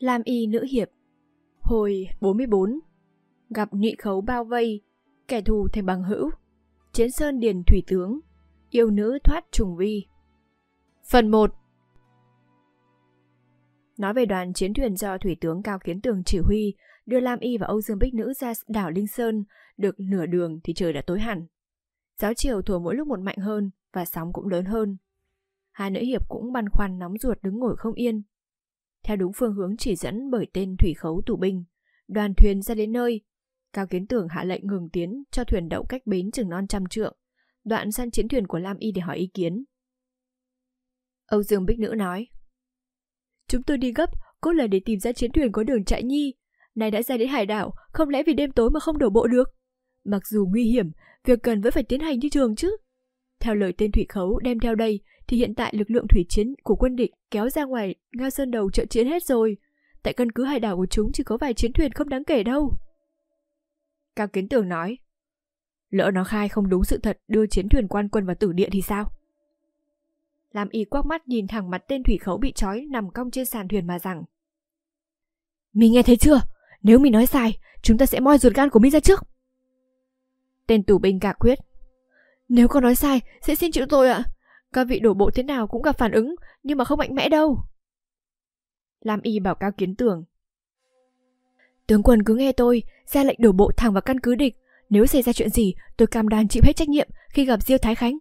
Lam Y Nữ Hiệp Hồi 44 Gặp nhị khấu bao vây, kẻ thù thành bằng hữu Chiến sơn điền thủy tướng, yêu nữ thoát trùng vi Phần 1 Nói về đoàn chiến thuyền do Thủy tướng Cao Kiến Tường chỉ huy, đưa Lam Y và Âu Dương Bích Nữ ra đảo Linh Sơn, được nửa đường thì trời đã tối hẳn. gió chiều thổi mỗi lúc một mạnh hơn và sóng cũng lớn hơn. Hai nữ hiệp cũng băn khoăn nóng ruột đứng ngồi không yên, theo đúng phương hướng chỉ dẫn bởi tên thủy khấu tù binh, đoàn thuyền ra đến nơi. Cao kiến tường hạ lệnh ngừng tiến cho thuyền đậu cách bến chừng non trăm trượng, đoạn sang chiến thuyền của Lam Y để hỏi ý kiến. Âu Dương Bích Nữ nói, Chúng tôi đi gấp, cốt là để tìm ra chiến thuyền có đường chạy nhi. Này đã ra đến hải đảo, không lẽ vì đêm tối mà không đổ bộ được? Mặc dù nguy hiểm, việc cần vẫn phải tiến hành như thường chứ. Theo lời tên thủy khấu đem theo đây thì hiện tại lực lượng thủy chiến của quân địch kéo ra ngoài Nga Sơn Đầu trợ chiến hết rồi. Tại căn cứ hải đảo của chúng chỉ có vài chiến thuyền không đáng kể đâu. Cao Kiến Tường nói, lỡ nó khai không đúng sự thật đưa chiến thuyền quan quân vào tử địa thì sao? Làm y quắc mắt nhìn thẳng mặt tên thủy khấu bị trói nằm cong trên sàn thuyền mà rằng. Mình nghe thấy chưa? Nếu mình nói sai, chúng ta sẽ moi ruột gan của mình ra trước. Tên tù binh cả quyết. Nếu con nói sai, sẽ xin chịu tội ạ. À. Các vị đổ bộ thế nào cũng gặp phản ứng, nhưng mà không mạnh mẽ đâu. Lam Y bảo cao kiến tưởng. Tướng quân cứ nghe tôi, ra lệnh đổ bộ thẳng vào căn cứ địch. Nếu xảy ra chuyện gì, tôi cam đoan chịu hết trách nhiệm khi gặp Diêu Thái Khánh.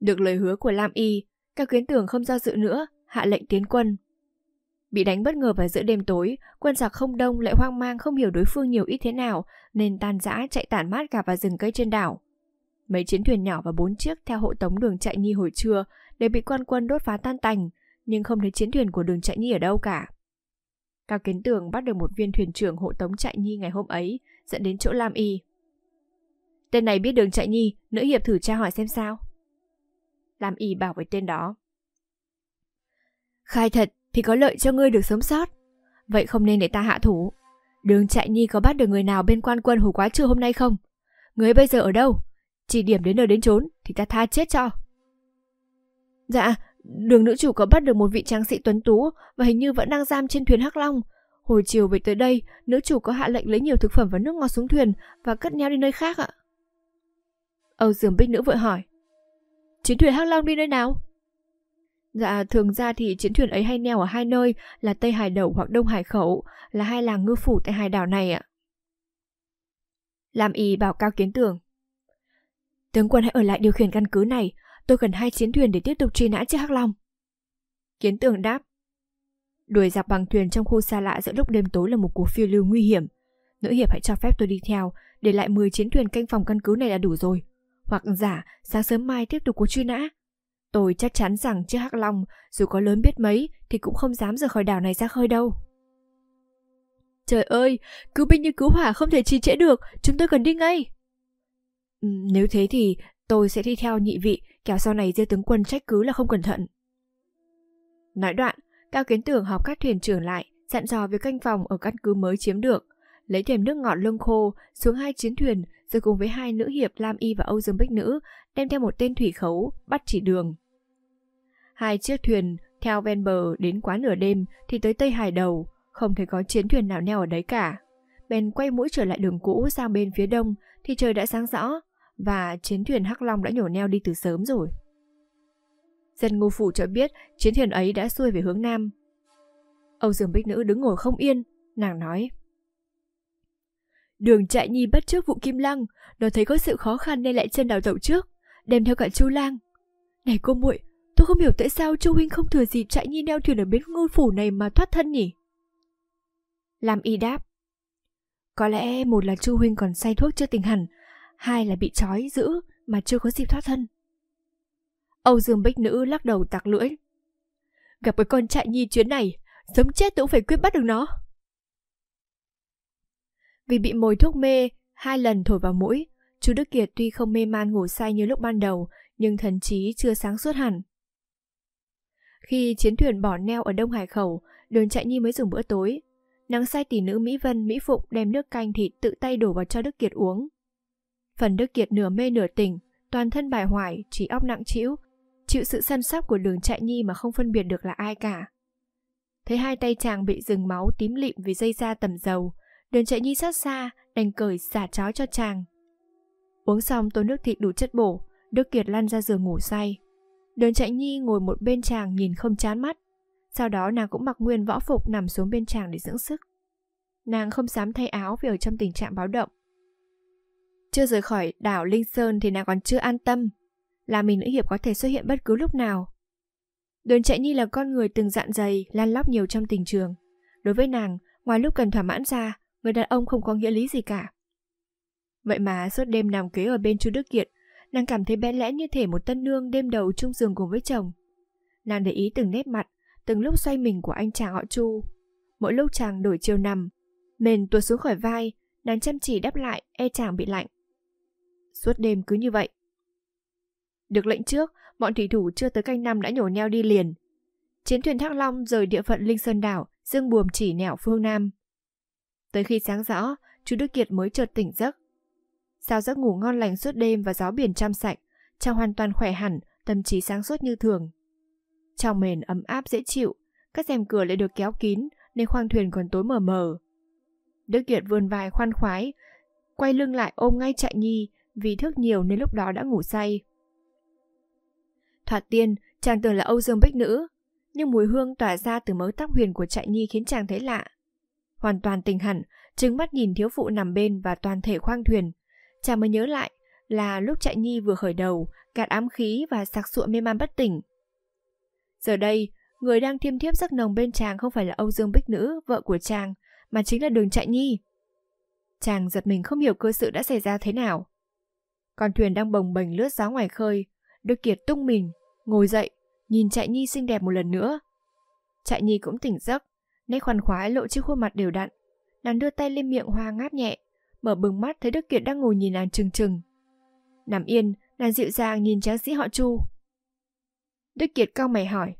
Được lời hứa của Lam Y, cao kiến tưởng không do dự nữa, hạ lệnh tiến quân. Bị đánh bất ngờ vào giữa đêm tối, quân giặc không đông lại hoang mang không hiểu đối phương nhiều ít thế nào, nên tan rã chạy tản mát cả vào rừng cây trên đảo. Mấy chiến thuyền nhỏ và bốn chiếc theo hộ tống đường chạy nhi hồi trưa đều bị quan quân đốt phá tan tành, nhưng không thấy chiến thuyền của đường chạy nhi ở đâu cả. Cao Kiến Tường bắt được một viên thuyền trưởng hộ tống chạy nhi ngày hôm ấy, dẫn đến chỗ Lam Y. Tên này biết đường chạy nhi, nữ hiệp thử tra hỏi xem sao. Lam Y bảo với tên đó. Khai thật thì có lợi cho ngươi được sống sót. Vậy không nên để ta hạ thủ. Đường chạy nhi có bắt được người nào bên quan quân hồi quá trưa hôm nay không? Người bây giờ ở đâu? chỉ điểm đến nơi đến chốn thì ta tha chết cho. Dạ, đường nữ chủ có bắt được một vị trang sĩ tuấn tú và hình như vẫn đang giam trên thuyền Hắc Long. Hồi chiều về tới đây, nữ chủ có hạ lệnh lấy nhiều thực phẩm và nước ngọt xuống thuyền và cất nhau đi nơi khác ạ. Âu Dương Bích Nữ vội hỏi. Chiến thuyền Hắc Long đi nơi nào? Dạ, thường ra thì chiến thuyền ấy hay neo ở hai nơi là Tây Hải Đầu hoặc Đông Hải Khẩu, là hai làng ngư phủ tại hai đảo này ạ. Làm y bảo cao kiến tưởng. Tướng quân hãy ở lại điều khiển căn cứ này, tôi cần hai chiến thuyền để tiếp tục truy nã chiếc Hắc Long. Kiến tường đáp. Đuổi dọc bằng thuyền trong khu xa lạ giữa lúc đêm tối là một cuộc phiêu lưu nguy hiểm. Nữ hiệp hãy cho phép tôi đi theo, để lại 10 chiến thuyền canh phòng căn cứ này là đủ rồi. Hoặc giả, sáng sớm mai tiếp tục cuộc truy nã. Tôi chắc chắn rằng chiếc Hắc Long, dù có lớn biết mấy, thì cũng không dám rời khỏi đảo này ra khơi đâu. Trời ơi, cứu binh như cứu hỏa không thể trì trễ được, chúng tôi cần đi ngay. Nếu thế thì tôi sẽ đi theo nhị vị, kẻo sau này dê tướng quân trách cứ là không cẩn thận. Nói đoạn, Cao Kiến tưởng họp các thuyền trưởng lại, dặn dò việc canh phòng ở căn cứ mới chiếm được, lấy thêm nước ngọt lương khô xuống hai chiến thuyền, rồi cùng với hai nữ hiệp Lam Y và Âu Dương Bích Nữ đem theo một tên thủy khấu bắt chỉ đường. Hai chiếc thuyền theo ven bờ đến quá nửa đêm thì tới Tây Hải đầu, không thấy có chiến thuyền nào neo ở đấy cả. Bèn quay mũi trở lại đường cũ sang bên phía đông thì trời đã sáng rõ, và chiến thuyền Hắc Long đã nhổ neo đi từ sớm rồi. Dân ngô phủ cho biết chiến thuyền ấy đã xuôi về hướng nam. Âu Dương Bích Nữ đứng ngồi không yên, nàng nói. Đường chạy nhi bắt trước vụ kim lăng, nó thấy có sự khó khăn nên lại chân đào tẩu trước, đem theo cả chu lang. Này cô muội, tôi không hiểu tại sao chu huynh không thừa dịp chạy nhi neo thuyền ở bến ngô phủ này mà thoát thân nhỉ? Làm y đáp. Có lẽ một là chu huynh còn say thuốc chưa tỉnh hẳn, hai là bị trói giữ mà chưa có dịp thoát thân. Âu Dương Bích Nữ lắc đầu tạc lưỡi. Gặp cái con chạy nhi chuyến này, sớm chết tôi cũng phải quyết bắt được nó. Vì bị mồi thuốc mê, hai lần thổi vào mũi, chú Đức Kiệt tuy không mê man ngủ say như lúc ban đầu, nhưng thần trí chưa sáng suốt hẳn. Khi chiến thuyền bỏ neo ở Đông Hải Khẩu, đường chạy nhi mới dùng bữa tối. Nắng sai tỷ nữ Mỹ Vân, Mỹ Phụng đem nước canh thịt tự tay đổ vào cho Đức Kiệt uống. Phần Đức Kiệt nửa mê nửa tỉnh, toàn thân bài hoài, trí óc nặng trĩu, chịu sự săn sóc của đường chạy nhi mà không phân biệt được là ai cả. Thấy hai tay chàng bị rừng máu tím lịm vì dây da tầm dầu, đường chạy nhi sát xa, đành cởi xả chó cho chàng. Uống xong tô nước thịt đủ chất bổ, Đức Kiệt lăn ra giường ngủ say. Đường chạy nhi ngồi một bên chàng nhìn không chán mắt. Sau đó nàng cũng mặc nguyên võ phục nằm xuống bên chàng để dưỡng sức. Nàng không dám thay áo vì ở trong tình trạng báo động. Chưa rời khỏi đảo Linh Sơn thì nàng còn chưa an tâm, là mình nữ hiệp có thể xuất hiện bất cứ lúc nào. Đồn chạy nhi là con người từng dạn dày, lan lóc nhiều trong tình trường. Đối với nàng, ngoài lúc cần thỏa mãn ra, người đàn ông không có nghĩa lý gì cả. Vậy mà suốt đêm nằm kế ở bên chu Đức Kiệt, nàng cảm thấy bé lẽ như thể một tân nương đêm đầu chung giường cùng với chồng. Nàng để ý từng nét mặt, từng lúc xoay mình của anh chàng họ Chu. Mỗi lúc chàng đổi chiều nằm, mền tuột xuống khỏi vai, nàng chăm chỉ đáp lại, e chàng bị lạnh suốt đêm cứ như vậy. Được lệnh trước, bọn thủy thủ chưa tới canh năm đã nhổ neo đi liền. Chiến thuyền thăng Long rời địa phận Linh Sơn Đảo, dương buồm chỉ nẻo phương Nam. Tới khi sáng rõ, chú Đức Kiệt mới chợt tỉnh giấc. Sao giấc ngủ ngon lành suốt đêm và gió biển trong sạch, chàng hoàn toàn khỏe hẳn, tâm trí sáng suốt như thường. Trong mền ấm áp dễ chịu, các rèm cửa lại được kéo kín nên khoang thuyền còn tối mờ mờ. Đức Kiệt vươn vai khoan khoái, quay lưng lại ôm ngay chạy nhi vì thức nhiều nên lúc đó đã ngủ say. Thoạt tiên, chàng tưởng là Âu Dương Bích Nữ, nhưng mùi hương tỏa ra từ mớ tóc huyền của trại nhi khiến chàng thấy lạ. Hoàn toàn tỉnh hẳn, trừng mắt nhìn thiếu phụ nằm bên và toàn thể khoang thuyền. Chàng mới nhớ lại là lúc trại nhi vừa khởi đầu, gạt ám khí và sặc sụa mê man bất tỉnh. Giờ đây, người đang thiêm thiếp giấc nồng bên chàng không phải là Âu Dương Bích Nữ, vợ của chàng, mà chính là đường trại nhi. Chàng giật mình không hiểu cơ sự đã xảy ra thế nào. Con thuyền đang bồng bềnh lướt giáo ngoài khơi. Đức Kiệt tung mình, ngồi dậy, nhìn trại nhi xinh đẹp một lần nữa. trại nhi cũng tỉnh giấc, nét khoan khoái lộ chiếc khuôn mặt đều đặn. Nàng đưa tay lên miệng hoa ngáp nhẹ, mở bừng mắt thấy Đức Kiệt đang ngồi nhìn nàng trừng trừng. Nằm yên, nàng dịu dàng nhìn tráng sĩ họ Chu. Đức Kiệt cao mày hỏi.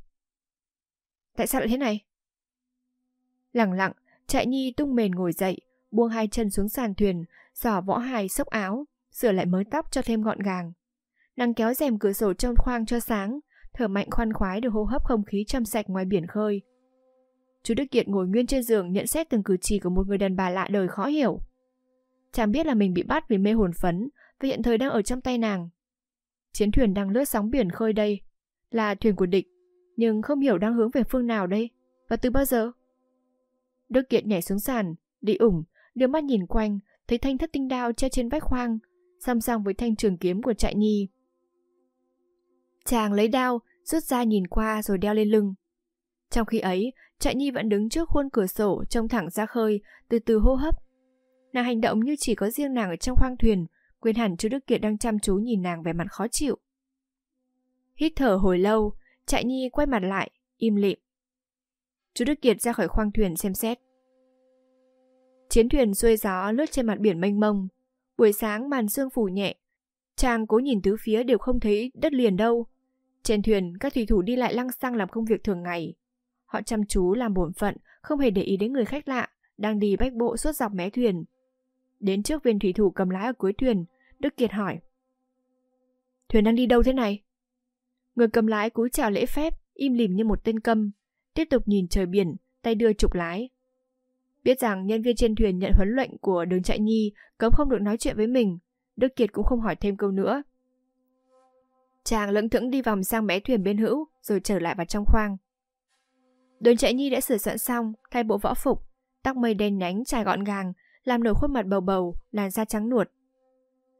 Tại sao lại thế này? Lặng lặng, trại nhi tung mền ngồi dậy, buông hai chân xuống sàn thuyền, giỏ võ hài xốc áo sửa lại mới tóc cho thêm gọn gàng. Nàng kéo rèm cửa sổ trong khoang cho sáng, thở mạnh khoan khoái được hô hấp không khí trong sạch ngoài biển khơi. Chú Đức Kiệt ngồi nguyên trên giường nhận xét từng cử chỉ của một người đàn bà lạ đời khó hiểu. Chàng biết là mình bị bắt vì mê hồn phấn và hiện thời đang ở trong tay nàng. Chiến thuyền đang lướt sóng biển khơi đây, là thuyền của địch, nhưng không hiểu đang hướng về phương nào đây, và từ bao giờ? Đức Kiệt nhảy xuống sàn, đi ủng, đưa mắt nhìn quanh, thấy thanh thất tinh đao treo trên vách khoang, song song với thanh trường kiếm của trại nhi. Chàng lấy đao, rút ra nhìn qua rồi đeo lên lưng. Trong khi ấy, trại nhi vẫn đứng trước khuôn cửa sổ trông thẳng ra khơi, từ từ hô hấp. Nàng hành động như chỉ có riêng nàng ở trong khoang thuyền, quên hẳn chú Đức Kiệt đang chăm chú nhìn nàng vẻ mặt khó chịu. Hít thở hồi lâu, trại nhi quay mặt lại, im lịm. Chú Đức Kiệt ra khỏi khoang thuyền xem xét. Chiến thuyền xuôi gió lướt trên mặt biển mênh mông, Buổi sáng màn sương phủ nhẹ, chàng cố nhìn tứ phía đều không thấy đất liền đâu. Trên thuyền, các thủy thủ đi lại lăng xăng làm công việc thường ngày. Họ chăm chú làm bổn phận, không hề để ý đến người khách lạ, đang đi bách bộ suốt dọc mé thuyền. Đến trước viên thủy thủ cầm lái ở cuối thuyền, Đức Kiệt hỏi. Thuyền đang đi đâu thế này? Người cầm lái cúi chào lễ phép, im lìm như một tên câm, tiếp tục nhìn trời biển, tay đưa trục lái. Biết rằng nhân viên trên thuyền nhận huấn lệnh của đường chạy nhi cấm không được nói chuyện với mình, Đức Kiệt cũng không hỏi thêm câu nữa. Chàng lững thững đi vòng sang mé thuyền bên hữu rồi trở lại vào trong khoang. Đường chạy nhi đã sửa soạn xong, thay bộ võ phục, tóc mây đen nhánh trải gọn gàng, làm nổi khuôn mặt bầu bầu, làn da trắng nuột.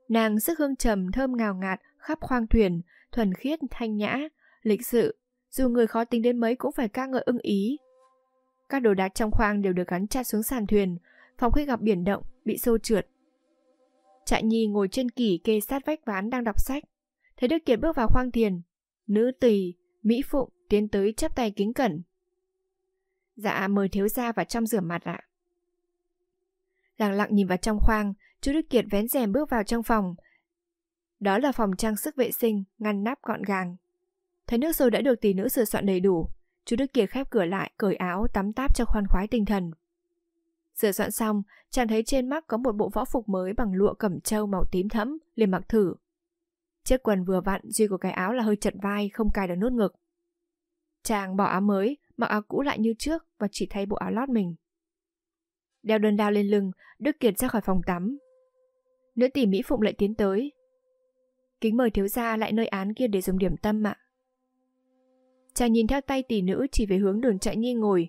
Nàng sức hương trầm thơm ngào ngạt khắp khoang thuyền, thuần khiết, thanh nhã, lịch sự. Dù người khó tính đến mấy cũng phải ca ngợi ưng ý, các đồ đạc trong khoang đều được gắn chặt xuống sàn thuyền, phòng khi gặp biển động, bị sâu trượt. Trại Nhi ngồi trên kỷ kê sát vách ván đang đọc sách. Thấy Đức Kiệt bước vào khoang thuyền Nữ tỳ, Mỹ Phụng tiến tới chắp tay kính cẩn. Dạ mời thiếu gia vào trong rửa mặt ạ. Lặng lặng nhìn vào trong khoang, chú Đức Kiệt vén rèm bước vào trong phòng. Đó là phòng trang sức vệ sinh, ngăn nắp gọn gàng. Thấy nước sôi đã được tỷ nữ sửa soạn đầy đủ, Chú Đức Kiệt khép cửa lại, cởi áo, tắm táp cho khoan khoái tinh thần. Sửa soạn xong, chàng thấy trên mắt có một bộ võ phục mới bằng lụa cẩm trâu màu tím thẫm, liền mặc thử. Chiếc quần vừa vặn, duy của cái áo là hơi chật vai, không cài được nút ngực. Chàng bỏ áo mới, mặc áo cũ lại như trước và chỉ thay bộ áo lót mình. Đeo đơn đao lên lưng, Đức Kiệt ra khỏi phòng tắm. Nữ tỷ Mỹ Phụng lại tiến tới. Kính mời thiếu gia lại nơi án kia để dùng điểm tâm ạ. À. Chàng nhìn theo tay tỷ nữ chỉ về hướng đường chạy nhi ngồi.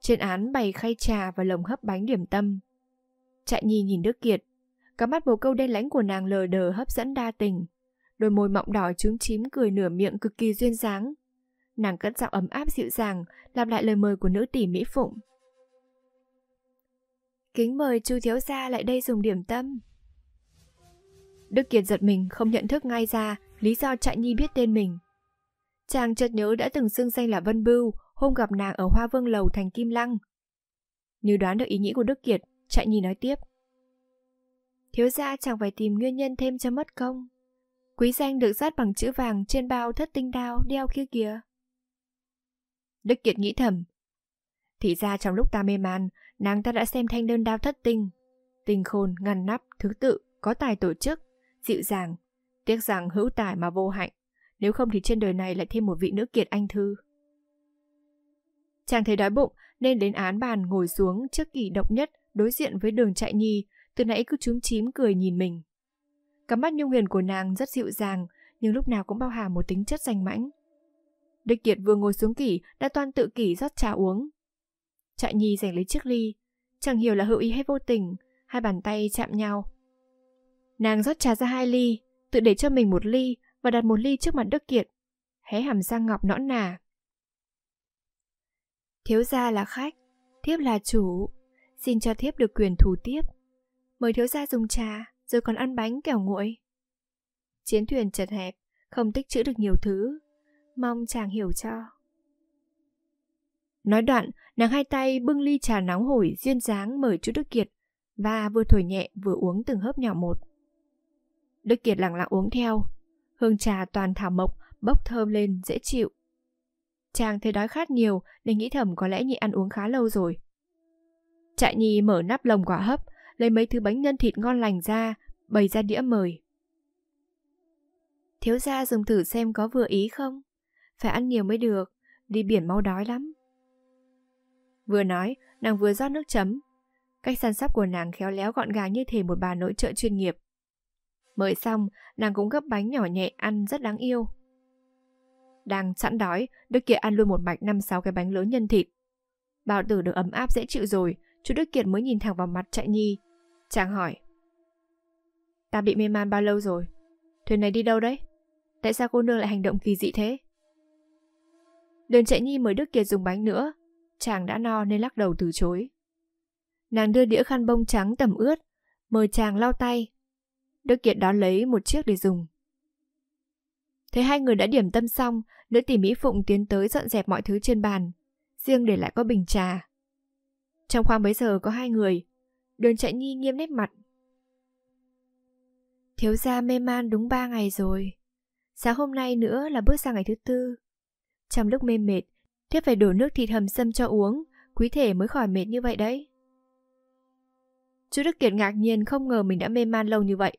Trên án bày khay trà và lồng hấp bánh điểm tâm. Chạy nhi nhìn Đức Kiệt. Các mắt bồ câu đen lãnh của nàng lờ đờ hấp dẫn đa tình. Đôi môi mọng đỏ trúng chím cười nửa miệng cực kỳ duyên dáng. Nàng cất giọng ấm áp dịu dàng, lặp lại lời mời của nữ tỷ Mỹ Phụng. Kính mời chu thiếu gia lại đây dùng điểm tâm. Đức Kiệt giật mình không nhận thức ngay ra lý do Trại Nhi biết tên mình. Chàng chợt nhớ đã từng xưng danh là Vân Bưu hôm gặp nàng ở Hoa Vương Lầu thành Kim Lăng. Như đoán được ý nghĩ của Đức Kiệt, chạy nhìn nói tiếp. Thiếu gia chẳng phải tìm nguyên nhân thêm cho mất công. Quý danh được dát bằng chữ vàng trên bao thất tinh đao đeo kia kìa. Đức Kiệt nghĩ thầm. Thì ra trong lúc ta mê man, nàng ta đã xem thanh đơn đao thất tinh. Tinh khôn, ngăn nắp, thứ tự, có tài tổ chức, dịu dàng. Tiếc rằng hữu tài mà vô hạnh. Nếu không thì trên đời này lại thêm một vị nữ kiệt anh thư. Chàng thấy đói bụng nên đến án bàn ngồi xuống trước kỳ độc nhất đối diện với đường chạy nhi, từ nãy cứ chúm chím cười nhìn mình. Cắm mắt nhung huyền của nàng rất dịu dàng, nhưng lúc nào cũng bao hàm một tính chất danh mãnh. Địch Kiệt vừa ngồi xuống kỷ đã toan tự kỷ rót trà uống. Trại Nhi giành lấy chiếc ly, chẳng hiểu là hữu ý hay vô tình, hai bàn tay chạm nhau. Nàng rót trà ra hai ly, tự để cho mình một ly và đặt một ly trước mặt Đức Kiệt. Hé hàm răng ngọc nõn nà. Thiếu gia là khách, thiếp là chủ. Xin cho thiếp được quyền thủ tiếp. Mời thiếu gia dùng trà, rồi còn ăn bánh kẻo nguội. Chiến thuyền chật hẹp, không tích trữ được nhiều thứ. Mong chàng hiểu cho. Nói đoạn, nàng hai tay bưng ly trà nóng hổi duyên dáng mời chú Đức Kiệt và vừa thổi nhẹ vừa uống từng hớp nhỏ một. Đức Kiệt lặng lặng uống theo, Hương trà toàn thảo mộc, bốc thơm lên dễ chịu. Chàng thấy đói khát nhiều nên nghĩ thầm có lẽ nhị ăn uống khá lâu rồi. Trại nhi mở nắp lồng quả hấp, lấy mấy thứ bánh nhân thịt ngon lành ra, bày ra đĩa mời. Thiếu gia dùng thử xem có vừa ý không? Phải ăn nhiều mới được, đi biển mau đói lắm. Vừa nói, nàng vừa rót nước chấm. Cách săn sóc của nàng khéo léo gọn gàng như thể một bà nội trợ chuyên nghiệp mời xong, nàng cũng gấp bánh nhỏ nhẹ ăn rất đáng yêu. Đang sẵn đói, Đức Kiệt ăn luôn một mạch năm sáu cái bánh lớn nhân thịt. Bảo tử được ấm áp dễ chịu rồi, chú Đức Kiệt mới nhìn thẳng vào mặt chạy nhi. Chàng hỏi. Ta bị mê man bao lâu rồi? Thuyền này đi đâu đấy? Tại sao cô nương lại hành động kỳ dị thế? Đường chạy nhi mời Đức Kiệt dùng bánh nữa. Chàng đã no nên lắc đầu từ chối. Nàng đưa đĩa khăn bông trắng tẩm ướt, mời chàng lau tay Đức Kiệt đón lấy một chiếc để dùng. Thấy hai người đã điểm tâm xong, nữ tỷ Mỹ Phụng tiến tới dọn dẹp mọi thứ trên bàn, riêng để lại có bình trà. Trong khoang bấy giờ có hai người, đường chạy nhi nghiêm nét mặt. Thiếu gia mê man đúng ba ngày rồi. Sáng hôm nay nữa là bước sang ngày thứ tư. Trong lúc mê mệt, thiết phải đổ nước thịt hầm sâm cho uống, quý thể mới khỏi mệt như vậy đấy. Chú Đức Kiệt ngạc nhiên không ngờ mình đã mê man lâu như vậy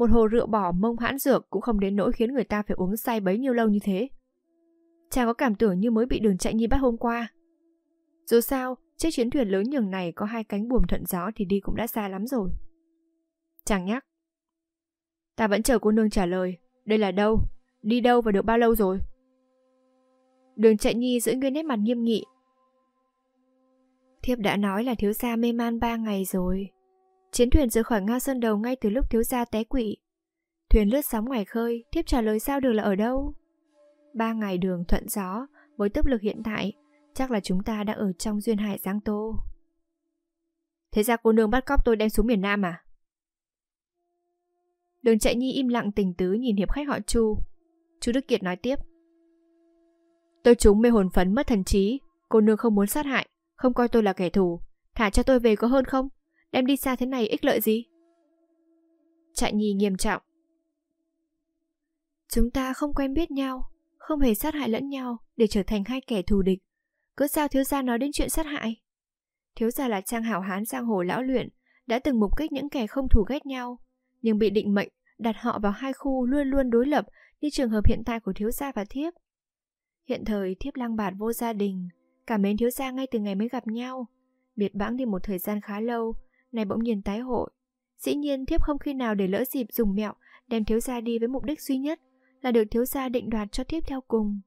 một hồ rượu bỏ mông hãn dược cũng không đến nỗi khiến người ta phải uống say bấy nhiêu lâu như thế. Chàng có cảm tưởng như mới bị đường chạy nhi bắt hôm qua. Dù sao, chiếc chiến thuyền lớn nhường này có hai cánh buồm thuận gió thì đi cũng đã xa lắm rồi. Chàng nhắc. Ta vẫn chờ cô nương trả lời, đây là đâu, đi đâu và được bao lâu rồi? Đường chạy nhi giữ nguyên nét mặt nghiêm nghị. Thiếp đã nói là thiếu gia mê man ba ngày rồi. Chiến thuyền rời khỏi Nga Sơn Đầu ngay từ lúc thiếu gia té quỵ. Thuyền lướt sóng ngoài khơi, thiếp trả lời sao được là ở đâu? Ba ngày đường thuận gió, với tốc lực hiện tại, chắc là chúng ta đang ở trong duyên hải Giang Tô. Thế ra cô nương bắt cóc tôi đem xuống miền Nam à? Đường chạy nhi im lặng tình tứ nhìn hiệp khách họ Chu. Chu Đức Kiệt nói tiếp. Tôi chúng mê hồn phấn mất thần trí, cô nương không muốn sát hại, không coi tôi là kẻ thù, thả cho tôi về có hơn không? Đem đi xa thế này ích lợi gì? Trại nhi nghiêm trọng. Chúng ta không quen biết nhau, không hề sát hại lẫn nhau để trở thành hai kẻ thù địch. Cứ sao thiếu gia nói đến chuyện sát hại? Thiếu gia là trang hảo hán giang hồ lão luyện, đã từng mục kích những kẻ không thù ghét nhau, nhưng bị định mệnh đặt họ vào hai khu luôn luôn đối lập như trường hợp hiện tại của thiếu gia và thiếp. Hiện thời thiếp lang bạt vô gia đình, cảm mến thiếu gia ngay từ ngày mới gặp nhau. Biệt bãng đi một thời gian khá lâu, này bỗng nhiên tái hội. Dĩ nhiên thiếp không khi nào để lỡ dịp dùng mẹo đem thiếu gia đi với mục đích duy nhất là được thiếu gia định đoạt cho thiếp theo cùng.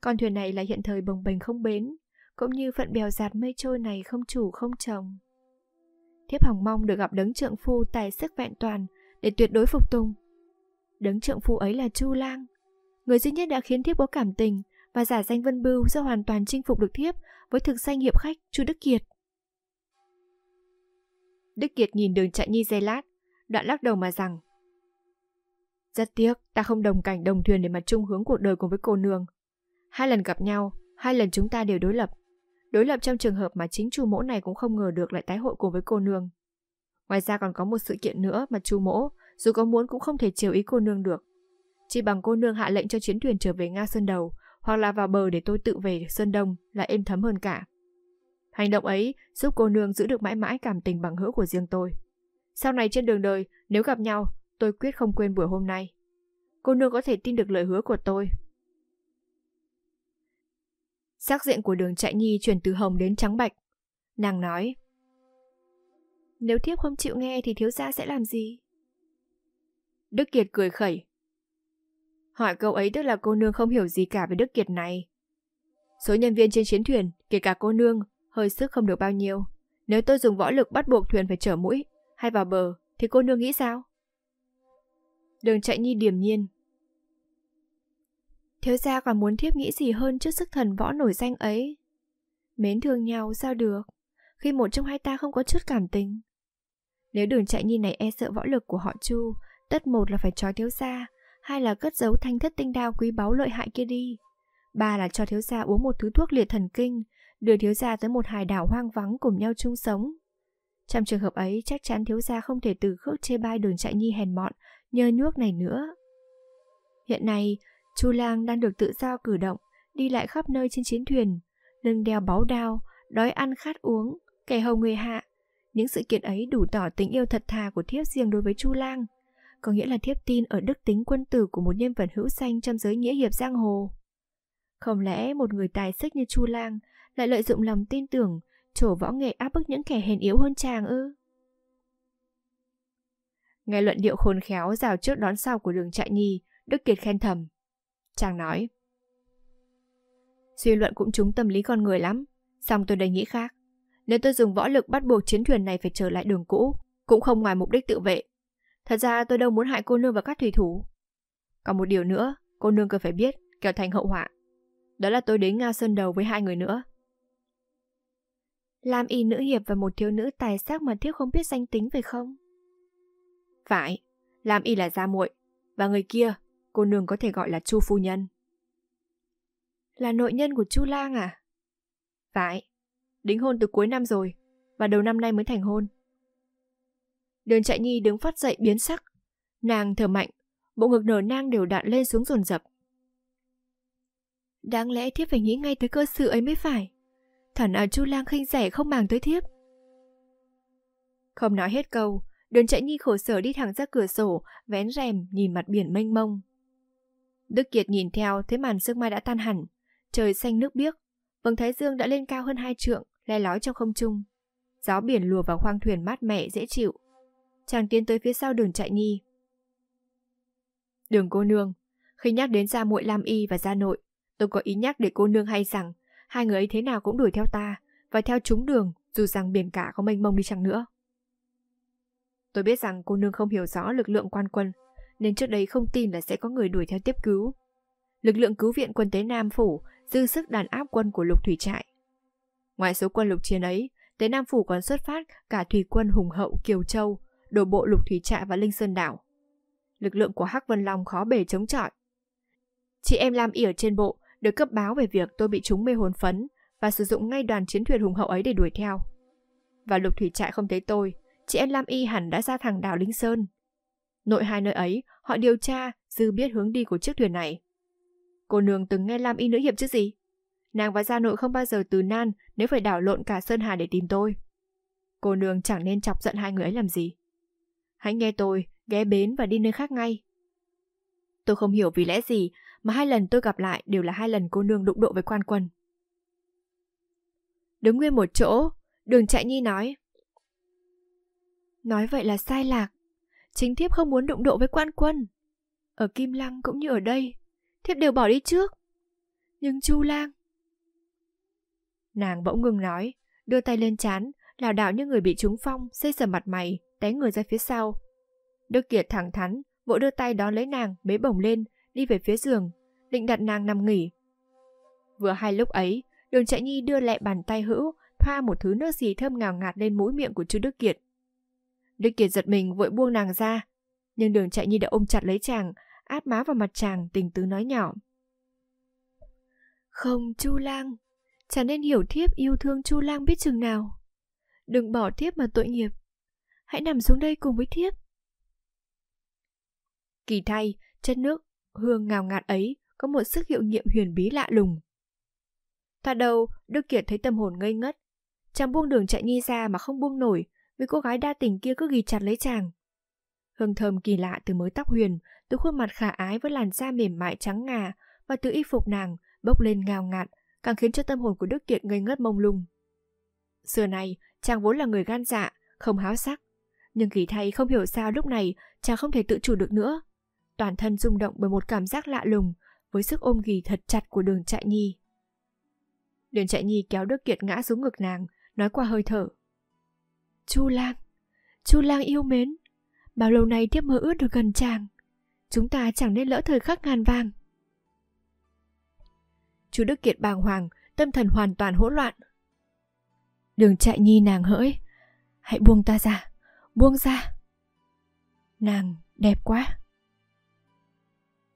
Con thuyền này là hiện thời bồng bềnh không bến, cũng như phận bèo giạt mây trôi này không chủ không chồng. Thiếp hỏng mong được gặp đấng trượng phu tài sức vẹn toàn để tuyệt đối phục tùng. Đấng trượng phu ấy là Chu Lang, người duy nhất đã khiến thiếp có cảm tình và giả danh Vân Bưu sẽ hoàn toàn chinh phục được thiếp với thực danh hiệp khách Chu Đức Kiệt. Đức Kiệt nhìn đường chạy nhi dây lát, đoạn lắc đầu mà rằng Rất tiếc, ta không đồng cảnh đồng thuyền để mà chung hướng cuộc đời cùng với cô nương. Hai lần gặp nhau, hai lần chúng ta đều đối lập. Đối lập trong trường hợp mà chính chu mỗ này cũng không ngờ được lại tái hội cùng với cô nương. Ngoài ra còn có một sự kiện nữa mà chu mỗ, dù có muốn cũng không thể chiều ý cô nương được. Chỉ bằng cô nương hạ lệnh cho chiến thuyền trở về Nga Sơn Đầu, hoặc là vào bờ để tôi tự về Sơn Đông là êm thấm hơn cả. Hành động ấy giúp cô nương giữ được mãi mãi cảm tình bằng hữu của riêng tôi. Sau này trên đường đời, nếu gặp nhau, tôi quyết không quên buổi hôm nay. Cô nương có thể tin được lời hứa của tôi. Sắc diện của đường chạy nhi chuyển từ hồng đến trắng bạch. Nàng nói, Nếu thiếp không chịu nghe thì thiếu gia sẽ làm gì? Đức Kiệt cười khẩy. Hỏi câu ấy tức là cô nương không hiểu gì cả về Đức Kiệt này. Số nhân viên trên chiến thuyền, kể cả cô nương, hơi sức không được bao nhiêu. Nếu tôi dùng võ lực bắt buộc thuyền phải trở mũi hay vào bờ thì cô nương nghĩ sao? Đường chạy nhi điềm nhiên. Thiếu gia còn muốn thiếp nghĩ gì hơn trước sức thần võ nổi danh ấy. Mến thương nhau sao được, khi một trong hai ta không có chút cảm tình. Nếu đường chạy nhi này e sợ võ lực của họ chu, tất một là phải trói thiếu gia, hai là cất giấu thanh thất tinh đao quý báu lợi hại kia đi. Ba là cho thiếu gia uống một thứ thuốc liệt thần kinh, đưa thiếu gia tới một hải đảo hoang vắng cùng nhau chung sống. Trong trường hợp ấy, chắc chắn thiếu gia không thể từ khước chê bai đường chạy nhi hèn mọn, nhơ nhuốc này nữa. Hiện nay, Chu Lang đang được tự do cử động, đi lại khắp nơi trên chiến thuyền, lưng đeo báu đao, đói ăn khát uống, kẻ hầu người hạ. Những sự kiện ấy đủ tỏ tình yêu thật thà của thiếp riêng đối với Chu Lang, có nghĩa là thiếp tin ở đức tính quân tử của một nhân vật hữu danh trong giới nghĩa hiệp giang hồ. Không lẽ một người tài sức như Chu Lang lại lợi dụng lòng tin tưởng, trổ võ nghệ áp bức những kẻ hèn yếu hơn chàng ư. Nghe luận điệu khôn khéo rào trước đón sau của đường chạy nhi, Đức Kiệt khen thầm. Chàng nói. Suy luận cũng trúng tâm lý con người lắm, song tôi đề nghĩ khác. Nếu tôi dùng võ lực bắt buộc chiến thuyền này phải trở lại đường cũ, cũng không ngoài mục đích tự vệ. Thật ra tôi đâu muốn hại cô nương và các thủy thủ. Còn một điều nữa, cô nương cần phải biết, kẻo thành hậu họa. Đó là tôi đến Nga Sơn Đầu với hai người nữa, Lam y nữ hiệp và một thiếu nữ tài sắc mà thiếp không biết danh tính phải không? Phải, Lam y là gia muội và người kia, cô nương có thể gọi là Chu phu nhân. Là nội nhân của Chu Lang à? Phải, đính hôn từ cuối năm rồi và đầu năm nay mới thành hôn. Đường chạy nhi đứng phát dậy biến sắc, nàng thở mạnh, bộ ngực nở nang đều đạn lên xuống dồn dập. Đáng lẽ thiếp phải nghĩ ngay tới cơ sự ấy mới phải thần à Chu Lang khinh rẻ không màng tới thiếp. Không nói hết câu, Đường chạy nhi khổ sở đi thẳng ra cửa sổ, vén rèm nhìn mặt biển mênh mông. Đức Kiệt nhìn theo thấy màn sương mai đã tan hẳn, trời xanh nước biếc, vầng thái dương đã lên cao hơn hai trượng, le lói trong không trung. Gió biển lùa vào khoang thuyền mát mẻ dễ chịu. Chàng tiến tới phía sau đường chạy nhi. Đường cô nương, khi nhắc đến gia muội Lam Y và gia nội, tôi có ý nhắc để cô nương hay rằng hai người ấy thế nào cũng đuổi theo ta và theo chúng đường dù rằng biển cả có mênh mông đi chăng nữa. Tôi biết rằng cô nương không hiểu rõ lực lượng quan quân nên trước đấy không tin là sẽ có người đuổi theo tiếp cứu. Lực lượng cứu viện quân tế Nam Phủ dư sức đàn áp quân của lục thủy trại. Ngoài số quân lục chiến ấy, tế Nam Phủ còn xuất phát cả thủy quân Hùng Hậu, Kiều Châu, đổ bộ lục thủy trại và Linh Sơn Đảo. Lực lượng của Hắc Vân Long khó bề chống chọi. Chị em Lam ỉ ở trên bộ được cấp báo về việc tôi bị chúng mê hồn phấn và sử dụng ngay đoàn chiến thuyền hùng hậu ấy để đuổi theo. Và lục thủy trại không thấy tôi, chị em Lam Y hẳn đã ra thẳng đảo Linh Sơn. Nội hai nơi ấy, họ điều tra, dư biết hướng đi của chiếc thuyền này. Cô nương từng nghe Lam Y nữ hiệp chứ gì? Nàng và gia nội không bao giờ từ nan nếu phải đảo lộn cả Sơn Hà để tìm tôi. Cô nương chẳng nên chọc giận hai người ấy làm gì. Hãy nghe tôi, ghé bến và đi nơi khác ngay. Tôi không hiểu vì lẽ gì mà hai lần tôi gặp lại đều là hai lần cô nương đụng độ với quan quân. Đứng nguyên một chỗ, đường chạy nhi nói. Nói vậy là sai lạc, chính thiếp không muốn đụng độ với quan quân. Ở Kim Lăng cũng như ở đây, thiếp đều bỏ đi trước. Nhưng Chu Lang... Nàng bỗng ngừng nói, đưa tay lên chán, lảo đảo như người bị trúng phong, xây sờ mặt mày, té người ra phía sau. Đức Kiệt thẳng thắn, vội đưa tay đón lấy nàng, bế bổng lên, đi về phía giường, định đặt nàng nằm nghỉ. Vừa hai lúc ấy, đường chạy nhi đưa lẹ bàn tay hữu, thoa một thứ nước gì thơm ngào ngạt lên mũi miệng của chú Đức Kiệt. Đức Kiệt giật mình vội buông nàng ra, nhưng đường chạy nhi đã ôm chặt lấy chàng, áp má vào mặt chàng tình tứ nói nhỏ. Không, Chu Lang, chàng nên hiểu thiếp yêu thương Chu Lang biết chừng nào. Đừng bỏ thiếp mà tội nghiệp. Hãy nằm xuống đây cùng với thiếp. Kỳ thay, chất nước hương ngào ngạt ấy có một sức hiệu nghiệm huyền bí lạ lùng. Thoạt đầu, Đức Kiệt thấy tâm hồn ngây ngất. Chàng buông đường chạy nhi ra mà không buông nổi vì cô gái đa tình kia cứ ghi chặt lấy chàng. Hương thơm kỳ lạ từ mớ tóc huyền, từ khuôn mặt khả ái với làn da mềm mại trắng ngà và từ y phục nàng bốc lên ngào ngạt, càng khiến cho tâm hồn của Đức Kiệt ngây ngất mông lung. Xưa này, chàng vốn là người gan dạ, không háo sắc. Nhưng kỳ thay không hiểu sao lúc này chàng không thể tự chủ được nữa toàn thân rung động bởi một cảm giác lạ lùng với sức ôm ghì thật chặt của đường chạy nhi. Đường chạy nhi kéo Đức Kiệt ngã xuống ngực nàng, nói qua hơi thở. Chu lang, chu lang yêu mến, bao lâu nay tiếp mơ ước được gần chàng, chúng ta chẳng nên lỡ thời khắc ngàn vàng. chu Đức Kiệt bàng hoàng, tâm thần hoàn toàn hỗn loạn. Đường chạy nhi nàng hỡi, hãy buông ta ra, buông ra. Nàng đẹp quá.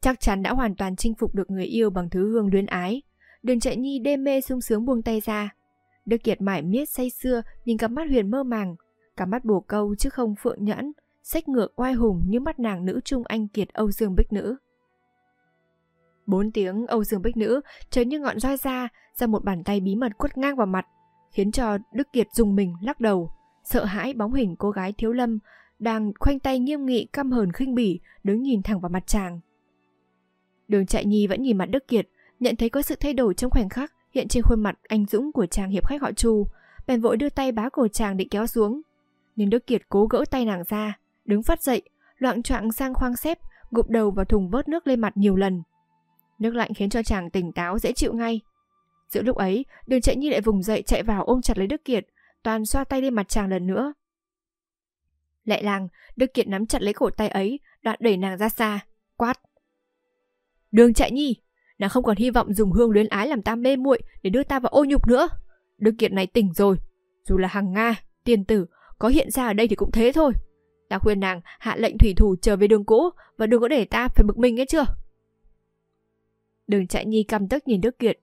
Chắc chắn đã hoàn toàn chinh phục được người yêu bằng thứ hương luyến ái. Đường chạy nhi đê mê sung sướng buông tay ra. Đức Kiệt mải miết say xưa nhìn cặp mắt huyền mơ màng, cặp mắt bồ câu chứ không phượng nhẫn, sách ngược oai hùng như mắt nàng nữ trung anh kiệt Âu Dương Bích Nữ. Bốn tiếng Âu Dương Bích Nữ chớ như ngọn roi ra, ra một bàn tay bí mật quất ngang vào mặt, khiến cho Đức Kiệt dùng mình lắc đầu, sợ hãi bóng hình cô gái thiếu lâm, đang khoanh tay nghiêm nghị căm hờn khinh bỉ, đứng nhìn thẳng vào mặt chàng. Đường chạy nhi vẫn nhìn mặt Đức Kiệt, nhận thấy có sự thay đổi trong khoảnh khắc hiện trên khuôn mặt anh dũng của chàng hiệp khách họ Chu, bèn vội đưa tay bá cổ chàng định kéo xuống. Nhưng Đức Kiệt cố gỡ tay nàng ra, đứng phát dậy, loạn choạng sang khoang xếp, gục đầu vào thùng vớt nước lên mặt nhiều lần. Nước lạnh khiến cho chàng tỉnh táo dễ chịu ngay. Giữa lúc ấy, đường chạy nhi lại vùng dậy chạy vào ôm chặt lấy Đức Kiệt, toàn xoa tay lên mặt chàng lần nữa. lại làng, Đức Kiệt nắm chặt lấy cổ tay ấy, đoạn đẩy nàng ra xa, quát. Đường chạy nhi, nàng không còn hy vọng dùng hương luyến ái làm ta mê muội để đưa ta vào ô nhục nữa. Đức kiệt này tỉnh rồi, dù là hàng Nga, tiền tử, có hiện ra ở đây thì cũng thế thôi. Ta khuyên nàng hạ lệnh thủy thủ trở về đường cũ và đừng có để ta phải bực mình ấy chưa. Đường chạy nhi căm tức nhìn Đức Kiệt,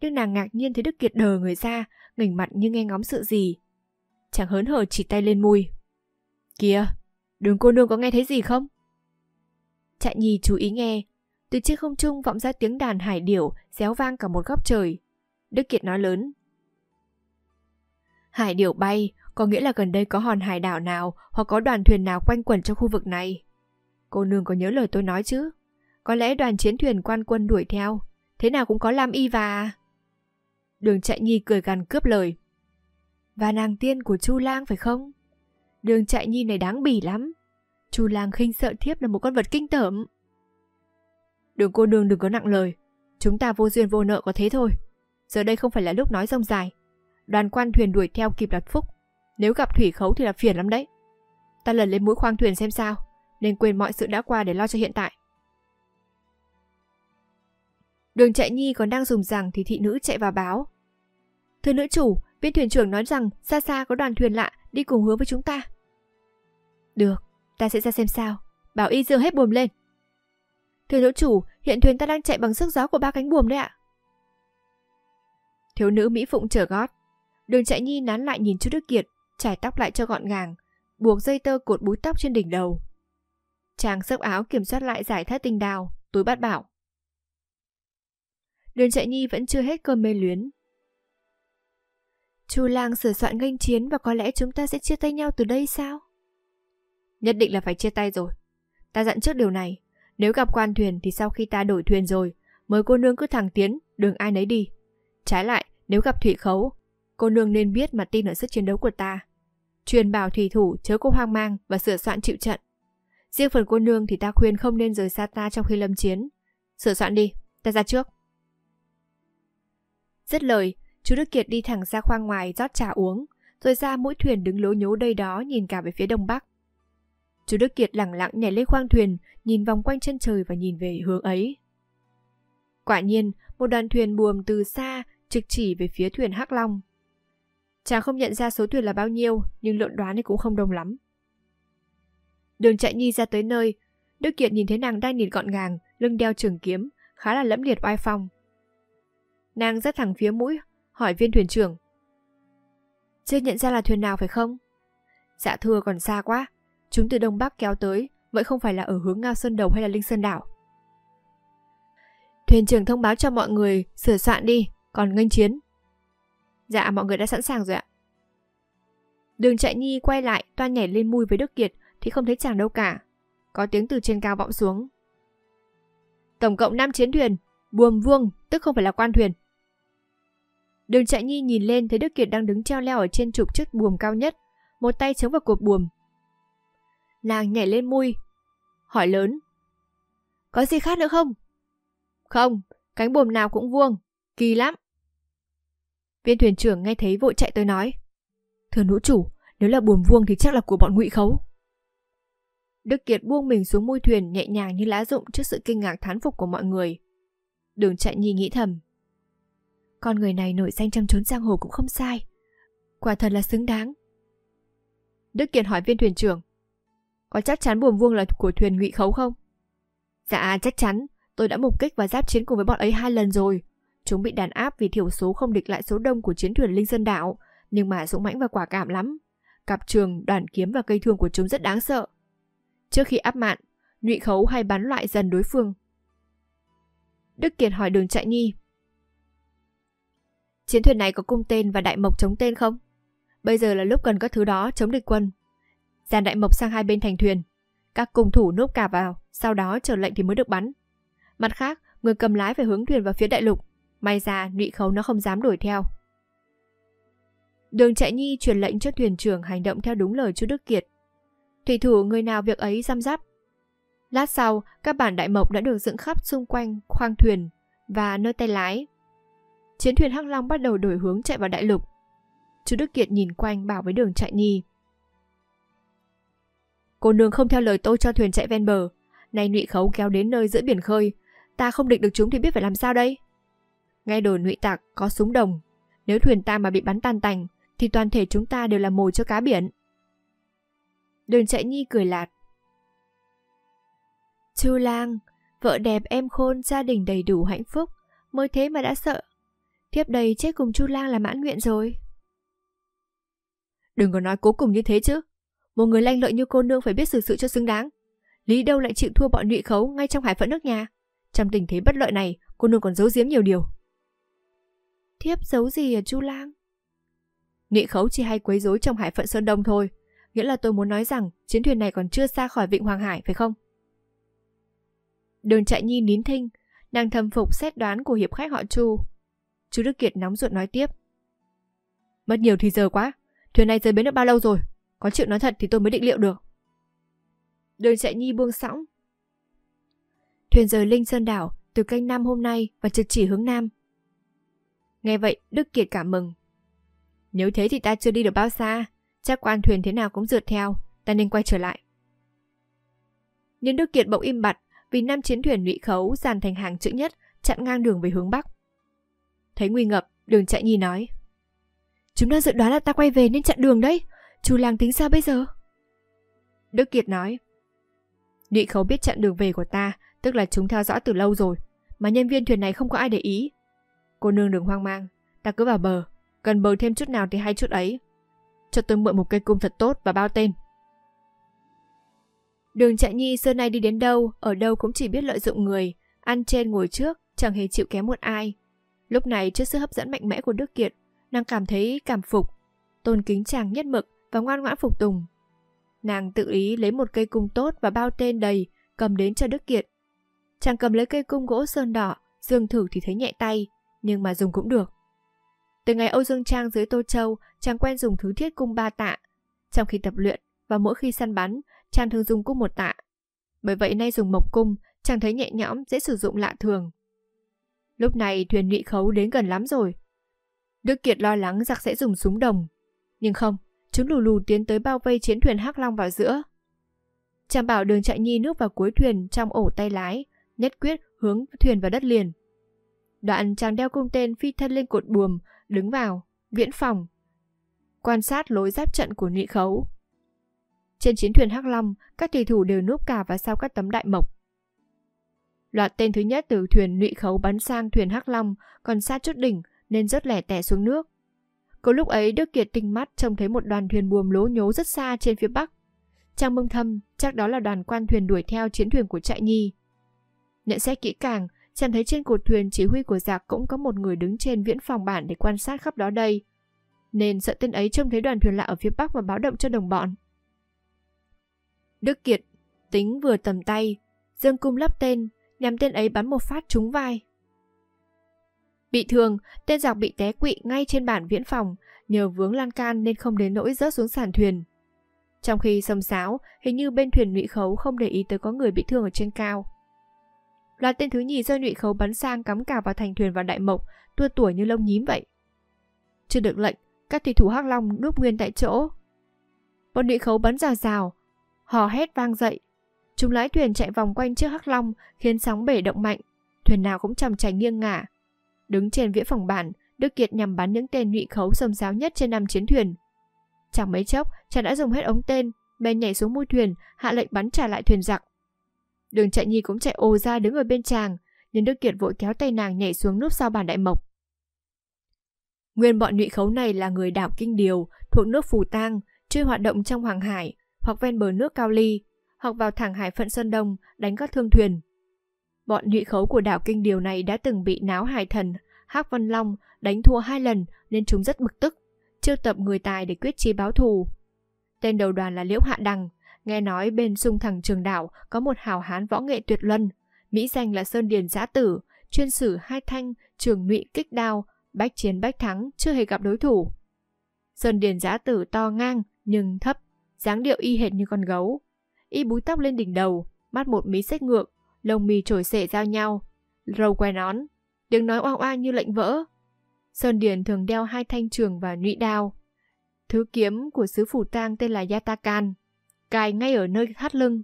nhưng nàng ngạc nhiên thấy Đức Kiệt đờ người ra, ngẩng mặt như nghe ngóng sự gì. Chàng hớn hở chỉ tay lên môi. Kìa, đường cô nương có nghe thấy gì không? Chạy nhi chú ý nghe, từ trên không trung vọng ra tiếng đàn hải điểu réo vang cả một góc trời. Đức Kiệt nói lớn. Hải điểu bay có nghĩa là gần đây có hòn hải đảo nào hoặc có đoàn thuyền nào quanh quẩn trong khu vực này. Cô nương có nhớ lời tôi nói chứ? Có lẽ đoàn chiến thuyền quan quân đuổi theo, thế nào cũng có Lam Y và... Đường chạy nhi cười gằn cướp lời. Và nàng tiên của Chu Lang phải không? Đường chạy nhi này đáng bỉ lắm. Chu Lang khinh sợ thiếp là một con vật kinh tởm. Đường cô nương đừng có nặng lời Chúng ta vô duyên vô nợ có thế thôi Giờ đây không phải là lúc nói rông dài Đoàn quan thuyền đuổi theo kịp đặt phúc Nếu gặp thủy khấu thì là phiền lắm đấy Ta lần lên mũi khoang thuyền xem sao Nên quên mọi sự đã qua để lo cho hiện tại Đường chạy nhi còn đang dùng rằng thì thị nữ chạy vào báo Thưa nữ chủ, viên thuyền trưởng nói rằng xa xa có đoàn thuyền lạ đi cùng hướng với chúng ta. Được, ta sẽ ra xem sao. Bảo y dương hết buồm lên. Thưa nữ chủ, hiện thuyền ta đang chạy bằng sức gió của ba cánh buồm đấy ạ. Thiếu nữ Mỹ Phụng trở gót. Đường chạy nhi nán lại nhìn chú Đức Kiệt, trải tóc lại cho gọn gàng, buộc dây tơ cột búi tóc trên đỉnh đầu. Chàng xốc áo kiểm soát lại giải thất tinh đào, túi bát bảo. Đường chạy nhi vẫn chưa hết cơn mê luyến. Chu lang sửa soạn nghênh chiến và có lẽ chúng ta sẽ chia tay nhau từ đây sao? Nhất định là phải chia tay rồi. Ta dặn trước điều này, nếu gặp quan thuyền thì sau khi ta đổi thuyền rồi, mới cô nương cứ thẳng tiến, đừng ai nấy đi. Trái lại, nếu gặp thủy khấu, cô nương nên biết mà tin ở sức chiến đấu của ta. Truyền bảo thủy thủ chớ cô hoang mang và sửa soạn chịu trận. Riêng phần cô nương thì ta khuyên không nên rời xa ta trong khi lâm chiến. Sửa soạn đi, ta ra trước. Dứt lời, chú Đức Kiệt đi thẳng ra khoang ngoài rót trà uống, rồi ra mũi thuyền đứng lố nhố đây đó nhìn cả về phía đông bắc. Chú Đức Kiệt lẳng lặng nhảy lên khoang thuyền, nhìn vòng quanh chân trời và nhìn về hướng ấy. Quả nhiên, một đoàn thuyền buồm từ xa trực chỉ về phía thuyền Hắc Long. Chàng không nhận ra số thuyền là bao nhiêu, nhưng luận đoán thì cũng không đông lắm. Đường chạy nhi ra tới nơi, Đức Kiệt nhìn thấy nàng đang nhìn gọn gàng, lưng đeo trường kiếm, khá là lẫm liệt oai phong. Nàng rất thẳng phía mũi, hỏi viên thuyền trưởng. Chưa nhận ra là thuyền nào phải không? Dạ thưa còn xa quá, Chúng từ Đông Bắc kéo tới, vậy không phải là ở hướng Ngao Sơn Đầu hay là Linh Sơn Đảo. Thuyền trưởng thông báo cho mọi người sửa soạn đi, còn nghênh chiến. Dạ, mọi người đã sẵn sàng rồi ạ. Đường chạy nhi quay lại, toan nhảy lên mui với Đức Kiệt, thì không thấy chàng đâu cả. Có tiếng từ trên cao vọng xuống. Tổng cộng 5 chiến thuyền, buồm vuông, tức không phải là quan thuyền. Đường chạy nhi nhìn lên thấy Đức Kiệt đang đứng treo leo ở trên trục chiếc buồm cao nhất, một tay chống vào cột buồm, Nàng nhảy lên mui, hỏi lớn. Có gì khác nữa không? Không, cánh buồm nào cũng vuông, kỳ lắm. Viên thuyền trưởng nghe thấy vội chạy tới nói. Thưa nữ chủ, nếu là buồm vuông thì chắc là của bọn ngụy khấu. Đức Kiệt buông mình xuống môi thuyền nhẹ nhàng như lá rụng trước sự kinh ngạc thán phục của mọi người. Đường chạy nhi nghĩ thầm. Con người này nổi danh trong trốn giang hồ cũng không sai. Quả thật là xứng đáng. Đức Kiệt hỏi viên thuyền trưởng có chắc chắn buồm vuông là của thuyền ngụy khấu không? Dạ, chắc chắn. Tôi đã mục kích và giáp chiến cùng với bọn ấy hai lần rồi. Chúng bị đàn áp vì thiểu số không địch lại số đông của chiến thuyền Linh Sơn Đảo, nhưng mà dũng mãnh và quả cảm lắm. Cặp trường, đoàn kiếm và cây thương của chúng rất đáng sợ. Trước khi áp mạn, ngụy khấu hay bắn loại dần đối phương. Đức Kiệt hỏi đường chạy nhi. Chiến thuyền này có cung tên và đại mộc chống tên không? Bây giờ là lúc cần các thứ đó chống địch quân, Giàn đại mộc sang hai bên thành thuyền. Các cung thủ núp cả vào, sau đó chờ lệnh thì mới được bắn. Mặt khác, người cầm lái phải hướng thuyền vào phía đại lục. May ra, nụy khấu nó không dám đuổi theo. Đường chạy nhi truyền lệnh cho thuyền trưởng hành động theo đúng lời chú Đức Kiệt. Thủy thủ người nào việc ấy giam giáp. Lát sau, các bản đại mộc đã được dựng khắp xung quanh khoang thuyền và nơi tay lái. Chiến thuyền Hắc Long bắt đầu đổi hướng chạy vào đại lục. Chú Đức Kiệt nhìn quanh bảo với đường chạy nhi. Cô nương không theo lời tôi cho thuyền chạy ven bờ Nay nụy khấu kéo đến nơi giữa biển khơi Ta không địch được chúng thì biết phải làm sao đây Nghe đồn nụy tặc có súng đồng Nếu thuyền ta mà bị bắn tan tành Thì toàn thể chúng ta đều là mồi cho cá biển Đường chạy nhi cười lạt Chu lang Vợ đẹp em khôn Gia đình đầy đủ hạnh phúc Mới thế mà đã sợ tiếp đây chết cùng chu lang là mãn nguyện rồi Đừng có nói cố cùng như thế chứ một người lanh lợi như cô nương phải biết xử sự, cho xứng đáng. Lý đâu lại chịu thua bọn nụy khấu ngay trong hải phận nước nhà. Trong tình thế bất lợi này, cô nương còn giấu giếm nhiều điều. Thiếp giấu gì à chu lang? Nị khấu chỉ hay quấy rối trong hải phận Sơn Đông thôi. Nghĩa là tôi muốn nói rằng chiến thuyền này còn chưa xa khỏi vịnh Hoàng Hải, phải không? Đường chạy nhi nín thinh, nàng thầm phục xét đoán của hiệp khách họ Chu. Chu Đức Kiệt nóng ruột nói tiếp. Mất nhiều thì giờ quá, thuyền này rời bến được bao lâu rồi? Có chuyện nói thật thì tôi mới định liệu được. Đường chạy nhi buông sõng. Thuyền rời Linh Sơn Đảo từ kênh Nam hôm nay và trực chỉ hướng Nam. Nghe vậy, Đức Kiệt cảm mừng. Nếu thế thì ta chưa đi được bao xa, chắc quan thuyền thế nào cũng rượt theo, ta nên quay trở lại. Nhưng Đức Kiệt bỗng im bặt vì năm chiến thuyền lũy khấu dàn thành hàng chữ nhất chặn ngang đường về hướng Bắc. Thấy nguy ngập, đường chạy nhi nói. Chúng đã dự đoán là ta quay về nên chặn đường đấy, Chú làng tính sao bây giờ? Đức Kiệt nói Nhị khấu biết chặn đường về của ta Tức là chúng theo dõi từ lâu rồi Mà nhân viên thuyền này không có ai để ý Cô nương đừng hoang mang Ta cứ vào bờ Cần bờ thêm chút nào thì hay chút ấy Cho tôi mượn một cây cung thật tốt và bao tên Đường chạy nhi xưa nay đi đến đâu Ở đâu cũng chỉ biết lợi dụng người Ăn trên ngồi trước Chẳng hề chịu kém một ai Lúc này trước sự hấp dẫn mạnh mẽ của Đức Kiệt Nàng cảm thấy cảm phục Tôn kính chàng nhất mực và ngoan ngoãn phục tùng. Nàng tự ý lấy một cây cung tốt và bao tên đầy, cầm đến cho Đức Kiệt. Chàng cầm lấy cây cung gỗ sơn đỏ, dương thử thì thấy nhẹ tay, nhưng mà dùng cũng được. Từ ngày Âu Dương Trang dưới Tô Châu, chàng quen dùng thứ thiết cung ba tạ. Trong khi tập luyện và mỗi khi săn bắn, chàng thường dùng cung một tạ. Bởi vậy nay dùng mộc cung, chàng thấy nhẹ nhõm, dễ sử dụng lạ thường. Lúc này thuyền nghị khấu đến gần lắm rồi. Đức Kiệt lo lắng giặc sẽ dùng súng đồng. Nhưng không, Chúng lù lù tiến tới bao vây chiến thuyền Hắc Long vào giữa. Chàng bảo đường chạy nhi nước vào cuối thuyền trong ổ tay lái, nhất quyết hướng thuyền vào đất liền. Đoạn chàng đeo cung tên phi thân lên cột buồm, đứng vào, viễn phòng. Quan sát lối giáp trận của nị khấu. Trên chiến thuyền Hắc Long, các thủy thủ đều núp cả vào sau các tấm đại mộc. Loạt tên thứ nhất từ thuyền nụy khấu bắn sang thuyền Hắc Long, còn xa chút đỉnh nên rất lẻ tẻ xuống nước. Có lúc ấy Đức Kiệt tinh mắt trông thấy một đoàn thuyền buồm lố nhố rất xa trên phía bắc. Trang mừng thâm, chắc đó là đoàn quan thuyền đuổi theo chiến thuyền của trại nhi. Nhận xét kỹ càng, chàng thấy trên cột thuyền chỉ huy của giặc cũng có một người đứng trên viễn phòng bản để quan sát khắp đó đây. Nên sợ tên ấy trông thấy đoàn thuyền lạ ở phía bắc và báo động cho đồng bọn. Đức Kiệt, tính vừa tầm tay, dương cung lắp tên, nhằm tên ấy bắn một phát trúng vai, Bị thương, tên giặc bị té quỵ ngay trên bản viễn phòng, nhờ vướng lan can nên không đến nỗi rớt xuống sàn thuyền. Trong khi sông sáo, hình như bên thuyền Ngụy Khấu không để ý tới có người bị thương ở trên cao. Loạt tên thứ nhì do Ngụy Khấu bắn sang cắm cả vào thành thuyền và đại mộc, tua tuổi như lông nhím vậy. Chưa được lệnh, các thủy thủ Hắc Long núp nguyên tại chỗ. Bọn Ngụy Khấu bắn rào rào, hò hét vang dậy. Chúng lái thuyền chạy vòng quanh trước Hắc Long khiến sóng bể động mạnh, thuyền nào cũng chầm chành nghiêng ngả, Đứng trên viễn phòng bản, Đức Kiệt nhằm bắn những tên nhụy khấu sông xáo nhất trên năm chiến thuyền. Chẳng mấy chốc, chàng đã dùng hết ống tên, men nhảy xuống mũi thuyền, hạ lệnh bắn trả lại thuyền giặc. Đường chạy nhi cũng chạy ồ ra đứng ở bên chàng, nhưng Đức Kiệt vội kéo tay nàng nhảy xuống núp sau bàn đại mộc. Nguyên bọn nhụy khấu này là người đảo Kinh Điều, thuộc nước Phù Tang, chuyên hoạt động trong Hoàng Hải, hoặc ven bờ nước Cao Ly, hoặc vào thẳng hải phận Sơn Đông, đánh các thương thuyền. Bọn nhị khấu của đảo kinh điều này đã từng bị náo hài thần, Hắc Văn Long đánh thua hai lần nên chúng rất bực tức, chiêu tập người tài để quyết chi báo thù. Tên đầu đoàn là Liễu Hạ Đằng, nghe nói bên sung thẳng trường đảo có một hào hán võ nghệ tuyệt luân, mỹ danh là Sơn Điền Giã Tử, chuyên sử hai thanh, trường nụy kích đao, bách chiến bách thắng, chưa hề gặp đối thủ. Sơn Điền Giã Tử to ngang nhưng thấp, dáng điệu y hệt như con gấu, y búi tóc lên đỉnh đầu, mắt một mí xếch ngược, lông mì trồi sệ giao nhau, râu que nón, tiếng nói oang oang như lệnh vỡ. Sơn Điền thường đeo hai thanh trường và nhụy đao. Thứ kiếm của sứ phủ tang tên là Yatakan, cài ngay ở nơi thắt lưng.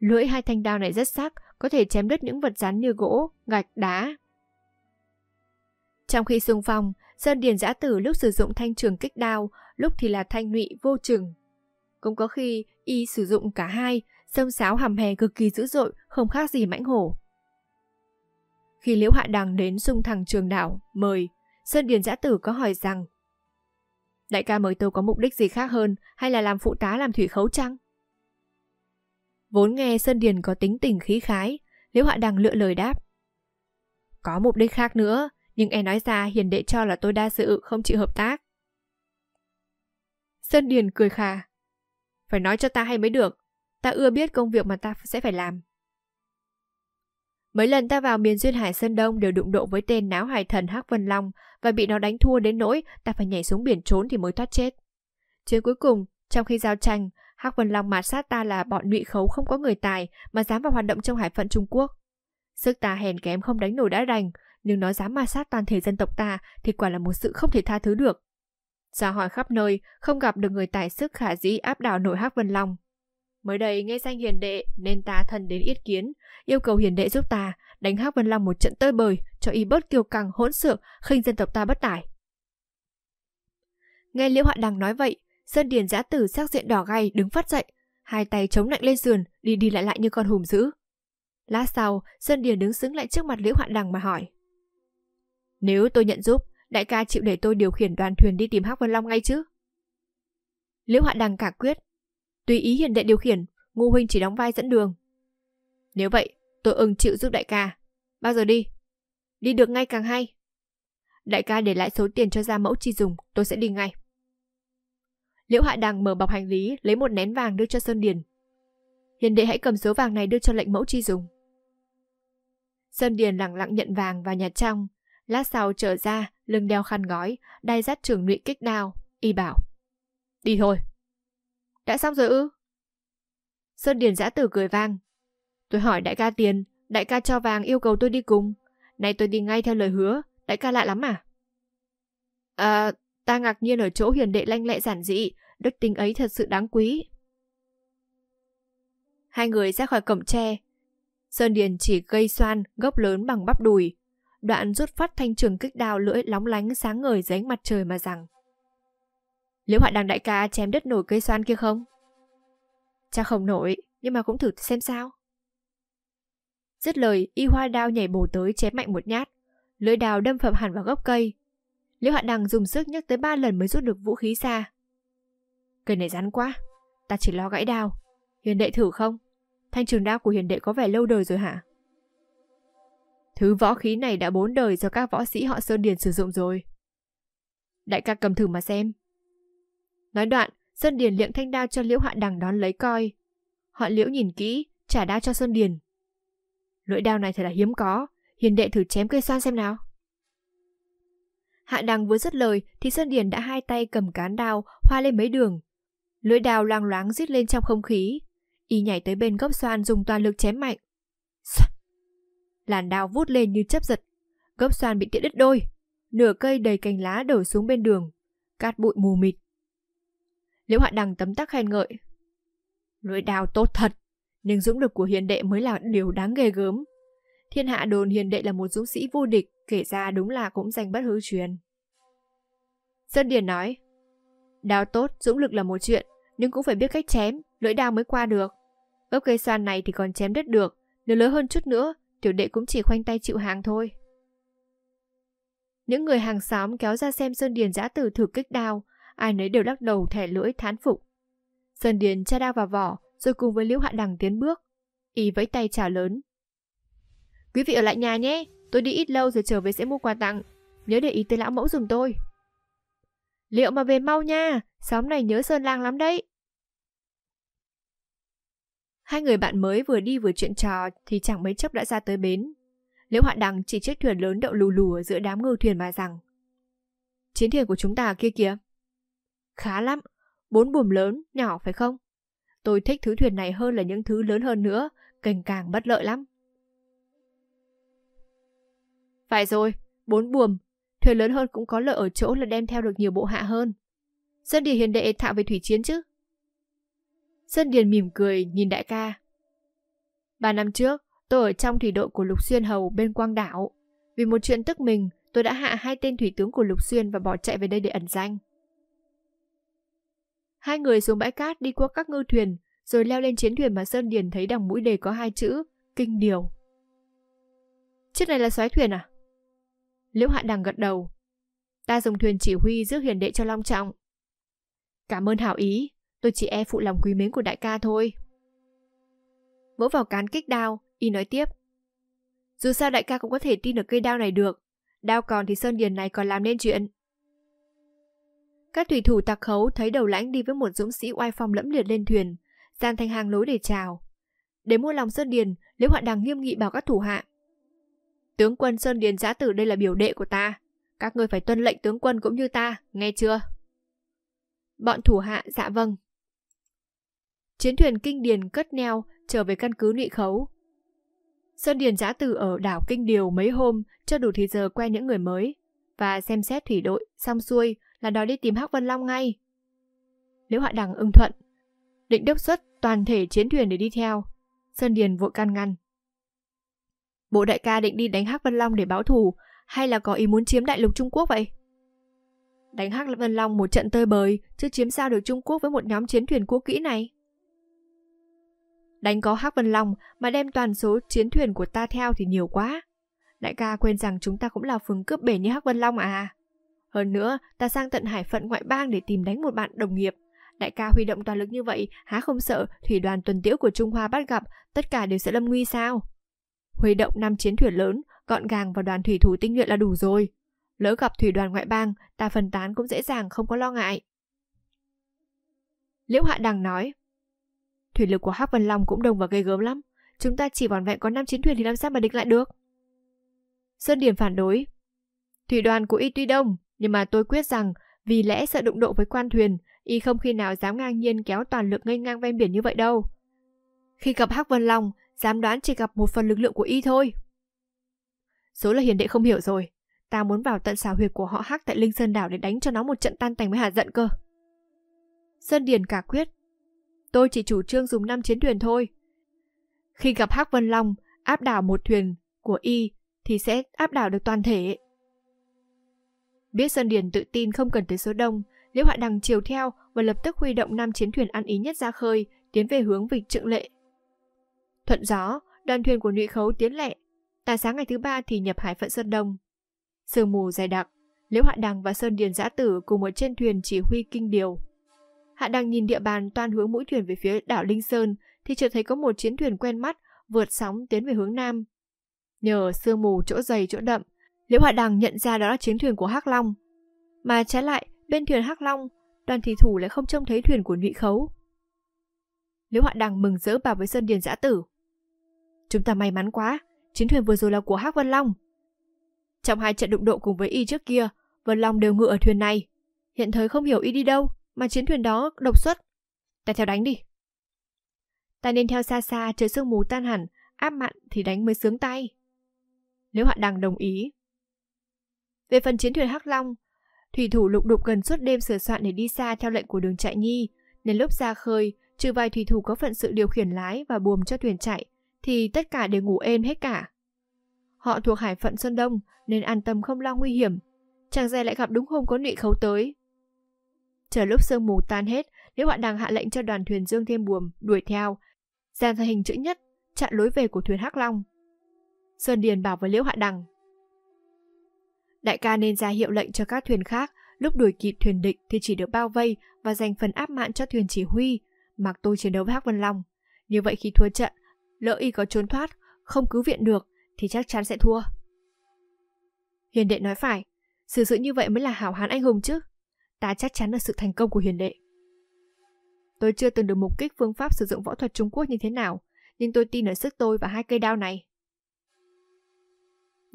Lưỡi hai thanh đao này rất sắc, có thể chém đứt những vật rắn như gỗ, gạch, đá. Trong khi xung phong, Sơn Điền giã tử lúc sử dụng thanh trường kích đao, lúc thì là thanh nhụy vô chừng. Cũng có khi y sử dụng cả hai, xông xáo hầm hè cực kỳ dữ dội, không khác gì mãnh hổ. Khi Liễu Hạ Đằng đến sung thẳng trường đảo, mời, Sơn Điền Giã Tử có hỏi rằng Đại ca mời tôi có mục đích gì khác hơn hay là làm phụ tá làm thủy khấu chăng? Vốn nghe Sơn Điền có tính tình khí khái, Liễu Hạ Đằng lựa lời đáp. Có mục đích khác nữa, nhưng e nói ra hiền đệ cho là tôi đa sự không chịu hợp tác. Sơn Điền cười khà. Phải nói cho ta hay mới được, Ta ưa biết công việc mà ta sẽ phải làm. Mấy lần ta vào miền Duyên Hải Sơn Đông đều đụng độ với tên náo hải thần Hắc Vân Long và bị nó đánh thua đến nỗi ta phải nhảy xuống biển trốn thì mới thoát chết. Chuyến cuối cùng, trong khi giao tranh, Hắc Vân Long mạt sát ta là bọn nụy khấu không có người tài mà dám vào hoạt động trong hải phận Trung Quốc. Sức ta hèn kém không đánh nổi đã đành, nhưng nó dám mà sát toàn thể dân tộc ta thì quả là một sự không thể tha thứ được. Ra hỏi khắp nơi, không gặp được người tài sức khả dĩ áp đảo nổi Hắc Vân Long. Mới đây nghe danh hiền đệ nên ta thân đến yết kiến, yêu cầu hiền đệ giúp ta đánh Hắc Vân Long một trận tơi bời cho y bớt kiêu căng hỗn xược, khinh dân tộc ta bất tải. Nghe Liễu Hạ Đằng nói vậy, Sơn Điền giã tử sắc diện đỏ gay đứng phát dậy, hai tay chống lạnh lên sườn, đi đi lại lại như con hùm dữ. Lát sau, Sơn Điền đứng xứng lại trước mặt Liễu Hạ Đằng mà hỏi. Nếu tôi nhận giúp, đại ca chịu để tôi điều khiển đoàn thuyền đi tìm Hắc Vân Long ngay chứ? Liễu Hạ Đằng cả quyết, Tùy ý hiền đệ điều khiển, ngô huynh chỉ đóng vai dẫn đường. Nếu vậy, tôi ưng chịu giúp đại ca. Bao giờ đi? Đi được ngay càng hay. Đại ca để lại số tiền cho gia mẫu chi dùng, tôi sẽ đi ngay. Liễu Hạ Đằng mở bọc hành lý, lấy một nén vàng đưa cho Sơn Điền. Hiền đệ hãy cầm số vàng này đưa cho lệnh mẫu chi dùng. Sơn Điền lặng lặng nhận vàng và nhà trong. Lát sau trở ra, lưng đeo khăn gói, đai dắt trưởng lụy kích đao, y bảo. Đi thôi, đã xong rồi ư? Sơn Điền giã tử cười vang. Tôi hỏi đại ca tiền, đại ca cho vàng yêu cầu tôi đi cùng. Này tôi đi ngay theo lời hứa, đại ca lạ lắm à? À, ta ngạc nhiên ở chỗ hiền đệ lanh lẹ giản dị, đức tính ấy thật sự đáng quý. Hai người ra khỏi cổng tre. Sơn Điền chỉ gây xoan, gốc lớn bằng bắp đùi. Đoạn rút phát thanh trường kích đao lưỡi lóng lánh sáng ngời dưới mặt trời mà rằng. Liễu Hạ Đằng đại ca chém đất nổi cây xoan kia không? Chắc không nổi, nhưng mà cũng thử xem sao. Dứt lời, y hoa đao nhảy bổ tới chém mạnh một nhát. Lưỡi đào đâm phập hẳn vào gốc cây. Liễu Hạ Đằng dùng sức nhấc tới ba lần mới rút được vũ khí ra. Cây này rắn quá, ta chỉ lo gãy đao. Hiền đệ thử không? Thanh trường đao của hiền đệ có vẻ lâu đời rồi hả? Thứ võ khí này đã bốn đời do các võ sĩ họ Sơn Điền sử dụng rồi. Đại ca cầm thử mà xem, Nói đoạn, Sơn Điền liệng thanh đao cho Liễu Hạ Đằng đón lấy coi. Họ Liễu nhìn kỹ, trả đao cho Sơn Điền. Lưỡi đao này thật là hiếm có, hiền đệ thử chém cây xoan xem nào. Hạ Đằng vừa dứt lời thì Sơn Điền đã hai tay cầm cán đao, hoa lên mấy đường. Lưỡi đao loang loáng rít lên trong không khí. Y nhảy tới bên gốc xoan dùng toàn lực chém mạnh. Làn đao vút lên như chấp giật. Gốc xoan bị tiện đứt đôi. Nửa cây đầy cành lá đổ xuống bên đường. Cát bụi mù mịt. Liễu Hạ Đằng tấm tắc khen ngợi. Lưỡi đào tốt thật, nhưng dũng lực của hiền đệ mới là điều đáng ghê gớm. Thiên hạ đồn hiền đệ là một dũng sĩ vô địch, kể ra đúng là cũng danh bất hư truyền. Sơn Điền nói, đào tốt, dũng lực là một chuyện, nhưng cũng phải biết cách chém, lưỡi đao mới qua được. Gốc cây xoan này thì còn chém đứt được, nếu lớn hơn chút nữa, tiểu đệ cũng chỉ khoanh tay chịu hàng thôi. Những người hàng xóm kéo ra xem Sơn Điền giã tử thử kích đao, ai nấy đều lắc đầu thẻ lưỡi thán phục. Sơn Điền cha đao vào vỏ, rồi cùng với Liễu Hạ Đằng tiến bước. Y vẫy tay chào lớn. Quý vị ở lại nhà nhé, tôi đi ít lâu rồi trở về sẽ mua quà tặng. Nhớ để ý tới lão mẫu dùm tôi. Liệu mà về mau nha, xóm này nhớ Sơn Lang lắm đấy. Hai người bạn mới vừa đi vừa chuyện trò thì chẳng mấy chốc đã ra tới bến. Liễu Hạ Đằng chỉ chiếc thuyền lớn đậu lù lù ở giữa đám ngư thuyền mà rằng Chiến thuyền của chúng ta kia kìa. Khá lắm, bốn buồm lớn, nhỏ phải không? Tôi thích thứ thuyền này hơn là những thứ lớn hơn nữa, cành càng bất lợi lắm. Phải rồi, bốn buồm, thuyền lớn hơn cũng có lợi ở chỗ là đem theo được nhiều bộ hạ hơn. sơn Điền hiền đệ thạo về thủy chiến chứ. sơn Điền mỉm cười nhìn đại ca. Ba năm trước, tôi ở trong thủy đội của Lục Xuyên Hầu bên Quang Đảo. Vì một chuyện tức mình, tôi đã hạ hai tên thủy tướng của Lục Xuyên và bỏ chạy về đây để ẩn danh. Hai người xuống bãi cát đi qua các ngư thuyền, rồi leo lên chiến thuyền mà Sơn Điền thấy đằng mũi đề có hai chữ, kinh điều. Chiếc này là xoáy thuyền à? Liễu Hạ Đằng gật đầu. Ta dùng thuyền chỉ huy giữ hiền đệ cho Long Trọng. Cảm ơn hảo ý, tôi chỉ e phụ lòng quý mến của đại ca thôi. Vỗ vào cán kích đao, y nói tiếp. Dù sao đại ca cũng có thể tin được cây đao này được. Đao còn thì Sơn Điền này còn làm nên chuyện. Các thủy thủ tạc khấu thấy đầu lãnh đi với một dũng sĩ oai phong lẫm liệt lên thuyền, gian thành hàng lối để chào. Để mua lòng Sơn Điền, Liễu Hoạn Đằng nghiêm nghị bảo các thủ hạ. Tướng quân Sơn Điền giã tử đây là biểu đệ của ta. Các ngươi phải tuân lệnh tướng quân cũng như ta, nghe chưa? Bọn thủ hạ dạ vâng. Chiến thuyền Kinh Điền cất neo, trở về căn cứ nụy khấu. Sơn Điền giã tử ở đảo Kinh Điều mấy hôm cho đủ thì giờ quen những người mới và xem xét thủy đội, xong xuôi, là đòi đi tìm Hắc Vân Long ngay. Liễu Hạ Đằng ưng thuận, định đốc xuất toàn thể chiến thuyền để đi theo. Sơn Điền vội can ngăn. Bộ đại ca định đi đánh Hắc Vân Long để báo thù hay là có ý muốn chiếm đại lục Trung Quốc vậy? Đánh Hắc Vân Long một trận tơi bời chứ chiếm sao được Trung Quốc với một nhóm chiến thuyền cũ kỹ này? Đánh có Hắc Vân Long mà đem toàn số chiến thuyền của ta theo thì nhiều quá. Đại ca quên rằng chúng ta cũng là phường cướp bể như Hắc Vân Long à. Hơn nữa, ta sang tận hải phận ngoại bang để tìm đánh một bạn đồng nghiệp. Đại ca huy động toàn lực như vậy, há không sợ thủy đoàn tuần tiễu của Trung Hoa bắt gặp, tất cả đều sẽ lâm nguy sao? Huy động năm chiến thuyền lớn, gọn gàng vào đoàn thủy thủ tinh nhuệ là đủ rồi. Lỡ gặp thủy đoàn ngoại bang, ta phân tán cũng dễ dàng không có lo ngại. Liễu Hạ Đằng nói, thủy lực của Hắc Vân Long cũng đông và gây gớm lắm. Chúng ta chỉ vòn vẹn có 5 chiến thuyền thì làm sao mà địch lại được? Sơn Điểm phản đối. Thủy đoàn của Y tuy đông, nhưng mà tôi quyết rằng, vì lẽ sợ đụng độ với quan thuyền, y không khi nào dám ngang nhiên kéo toàn lực ngây ngang ven biển như vậy đâu. Khi gặp Hắc Vân Long, dám đoán chỉ gặp một phần lực lượng của y thôi. Số là hiền đệ không hiểu rồi. Ta muốn vào tận xào huyệt của họ Hắc tại Linh Sơn Đảo để đánh cho nó một trận tan tành với hạ giận cơ. Sơn Điền cả quyết. Tôi chỉ chủ trương dùng 5 chiến thuyền thôi. Khi gặp Hắc Vân Long, áp đảo một thuyền của y thì sẽ áp đảo được toàn thể. Biết Sơn Điền tự tin không cần tới số đông, Liễu Hạ Đằng chiều theo và lập tức huy động năm chiến thuyền ăn ý nhất ra khơi, tiến về hướng vịnh Trượng Lệ. Thuận gió, đoàn thuyền của Ngụy Khấu tiến lệ. Tà sáng ngày thứ ba thì nhập hải phận Sơn Đông. Sương mù dày đặc, Liễu Hạ Đằng và Sơn Điền Giã Tử cùng ở trên thuyền chỉ huy kinh điều. Hạ Đằng nhìn địa bàn toàn hướng mũi thuyền về phía đảo Linh Sơn thì chợt thấy có một chiến thuyền quen mắt vượt sóng tiến về hướng nam. Nhờ sương mù chỗ dày chỗ đậm, Liễu Hạ Đằng nhận ra đó là chiến thuyền của Hắc Long. Mà trái lại, bên thuyền Hắc Long, đoàn thị thủ lại không trông thấy thuyền của Ngụy Khấu. Liễu Hạ Đằng mừng rỡ bảo với Sơn Điền Giã Tử. Chúng ta may mắn quá, chiến thuyền vừa rồi là của Hắc Vân Long. Trong hai trận đụng độ cùng với y trước kia, Vân Long đều ngựa ở thuyền này. Hiện thời không hiểu y đi đâu, mà chiến thuyền đó độc xuất. Ta theo đánh đi. Ta nên theo xa xa chờ sương mù tan hẳn, áp mặn thì đánh mới sướng tay. Liễu Hạ Đằng đồng ý, về phần chiến thuyền Hắc Long, thủy thủ lục đục gần suốt đêm sửa soạn để đi xa theo lệnh của đường chạy nhi. nên lúc ra khơi, trừ vài thủy thủ có phận sự điều khiển lái và buồm cho thuyền chạy, thì tất cả đều ngủ êm hết cả. Họ thuộc hải phận Sơn Đông nên an tâm không lo nguy hiểm. Chàng dè lại gặp đúng hôm có nị khấu tới. Chờ lúc sương mù tan hết, nếu bạn đang hạ lệnh cho đoàn thuyền dương thêm buồm, đuổi theo, dàn ra hình chữ nhất, chặn lối về của thuyền Hắc Long. Sơn Điền bảo với Liễu Hạ Đằng Đại ca nên ra hiệu lệnh cho các thuyền khác, lúc đuổi kịp thuyền địch thì chỉ được bao vây và dành phần áp mạn cho thuyền chỉ huy, mặc tôi chiến đấu với Hắc Vân Long. Như vậy khi thua trận, lỡ y có trốn thoát, không cứu viện được thì chắc chắn sẽ thua. Hiền đệ nói phải, xử sự như vậy mới là hảo hán anh hùng chứ. Ta chắc chắn là sự thành công của hiền đệ. Tôi chưa từng được mục kích phương pháp sử dụng võ thuật Trung Quốc như thế nào, nhưng tôi tin ở sức tôi và hai cây đao này.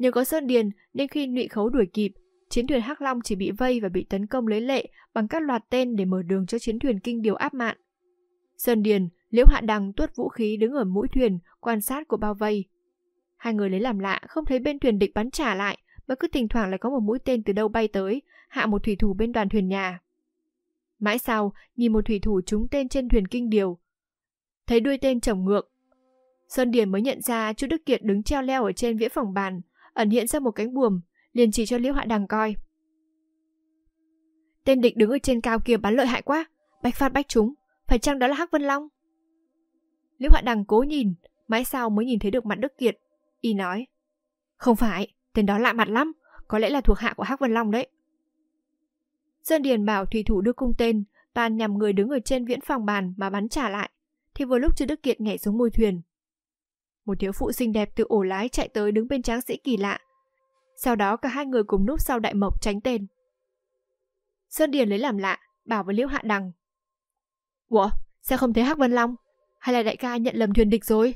Nhờ có Sơn Điền nên khi Ngụy Khấu đuổi kịp, chiến thuyền Hắc Long chỉ bị vây và bị tấn công lấy lệ bằng các loạt tên để mở đường cho chiến thuyền Kinh Điều áp mạn. Sơn Điền, Liễu Hạ Đằng tuốt vũ khí đứng ở mũi thuyền, quan sát của bao vây. Hai người lấy làm lạ, không thấy bên thuyền địch bắn trả lại, mà cứ thỉnh thoảng lại có một mũi tên từ đâu bay tới, hạ một thủy thủ bên đoàn thuyền nhà. Mãi sau, nhìn một thủy thủ trúng tên trên thuyền Kinh Điều. Thấy đuôi tên chồng ngược. Sơn Điền mới nhận ra chú Đức Kiệt đứng treo leo ở trên vĩa phòng bàn, ẩn hiện ra một cánh buồm, liền chỉ cho Liễu Hạ Đằng coi. Tên địch đứng ở trên cao kia bắn lợi hại quá, bách phát bách chúng, phải chăng đó là Hắc Vân Long? Liễu Hạ Đằng cố nhìn, mãi sau mới nhìn thấy được mặt Đức Kiệt. Y nói, không phải, tên đó lạ mặt lắm, có lẽ là thuộc hạ của Hắc Vân Long đấy. Sơn Điền bảo thủy thủ đưa cung tên, toàn nhằm người đứng ở trên viễn phòng bàn mà bắn trả lại. Thì vừa lúc chưa Đức Kiệt nhảy xuống môi thuyền, một thiếu phụ xinh đẹp từ ổ lái chạy tới đứng bên tráng sĩ kỳ lạ. Sau đó cả hai người cùng núp sau đại mộc tránh tên. Sơn Điền lấy làm lạ, bảo với Liễu Hạ Đằng. Ủa, sao không thấy Hắc Vân Long? Hay là đại ca nhận lầm thuyền địch rồi?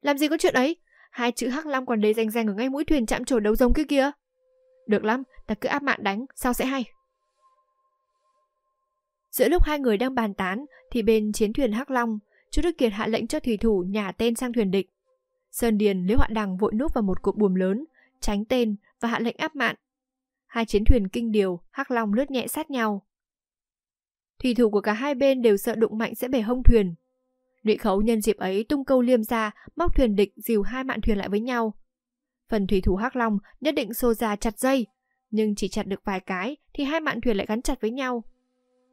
Làm gì có chuyện ấy? Hai chữ Hắc Long còn đầy danh danh ở ngay mũi thuyền chạm trổ đấu rồng kia kia. Được lắm, ta cứ áp mạng đánh, sao sẽ hay? Giữa lúc hai người đang bàn tán thì bên chiến thuyền Hắc Long, Chu Đức Kiệt hạ lệnh cho thủy thủ nhả tên sang thuyền địch. Sơn Điền, Liễu Hoạn Đằng vội núp vào một cột buồm lớn, tránh tên và hạ lệnh áp mạn. Hai chiến thuyền kinh điều, hắc long lướt nhẹ sát nhau. Thủy thủ của cả hai bên đều sợ đụng mạnh sẽ bể hông thuyền. Lụy khấu nhân dịp ấy tung câu liêm ra, móc thuyền địch dìu hai mạn thuyền lại với nhau. Phần thủy thủ hắc long nhất định xô ra chặt dây, nhưng chỉ chặt được vài cái thì hai mạn thuyền lại gắn chặt với nhau.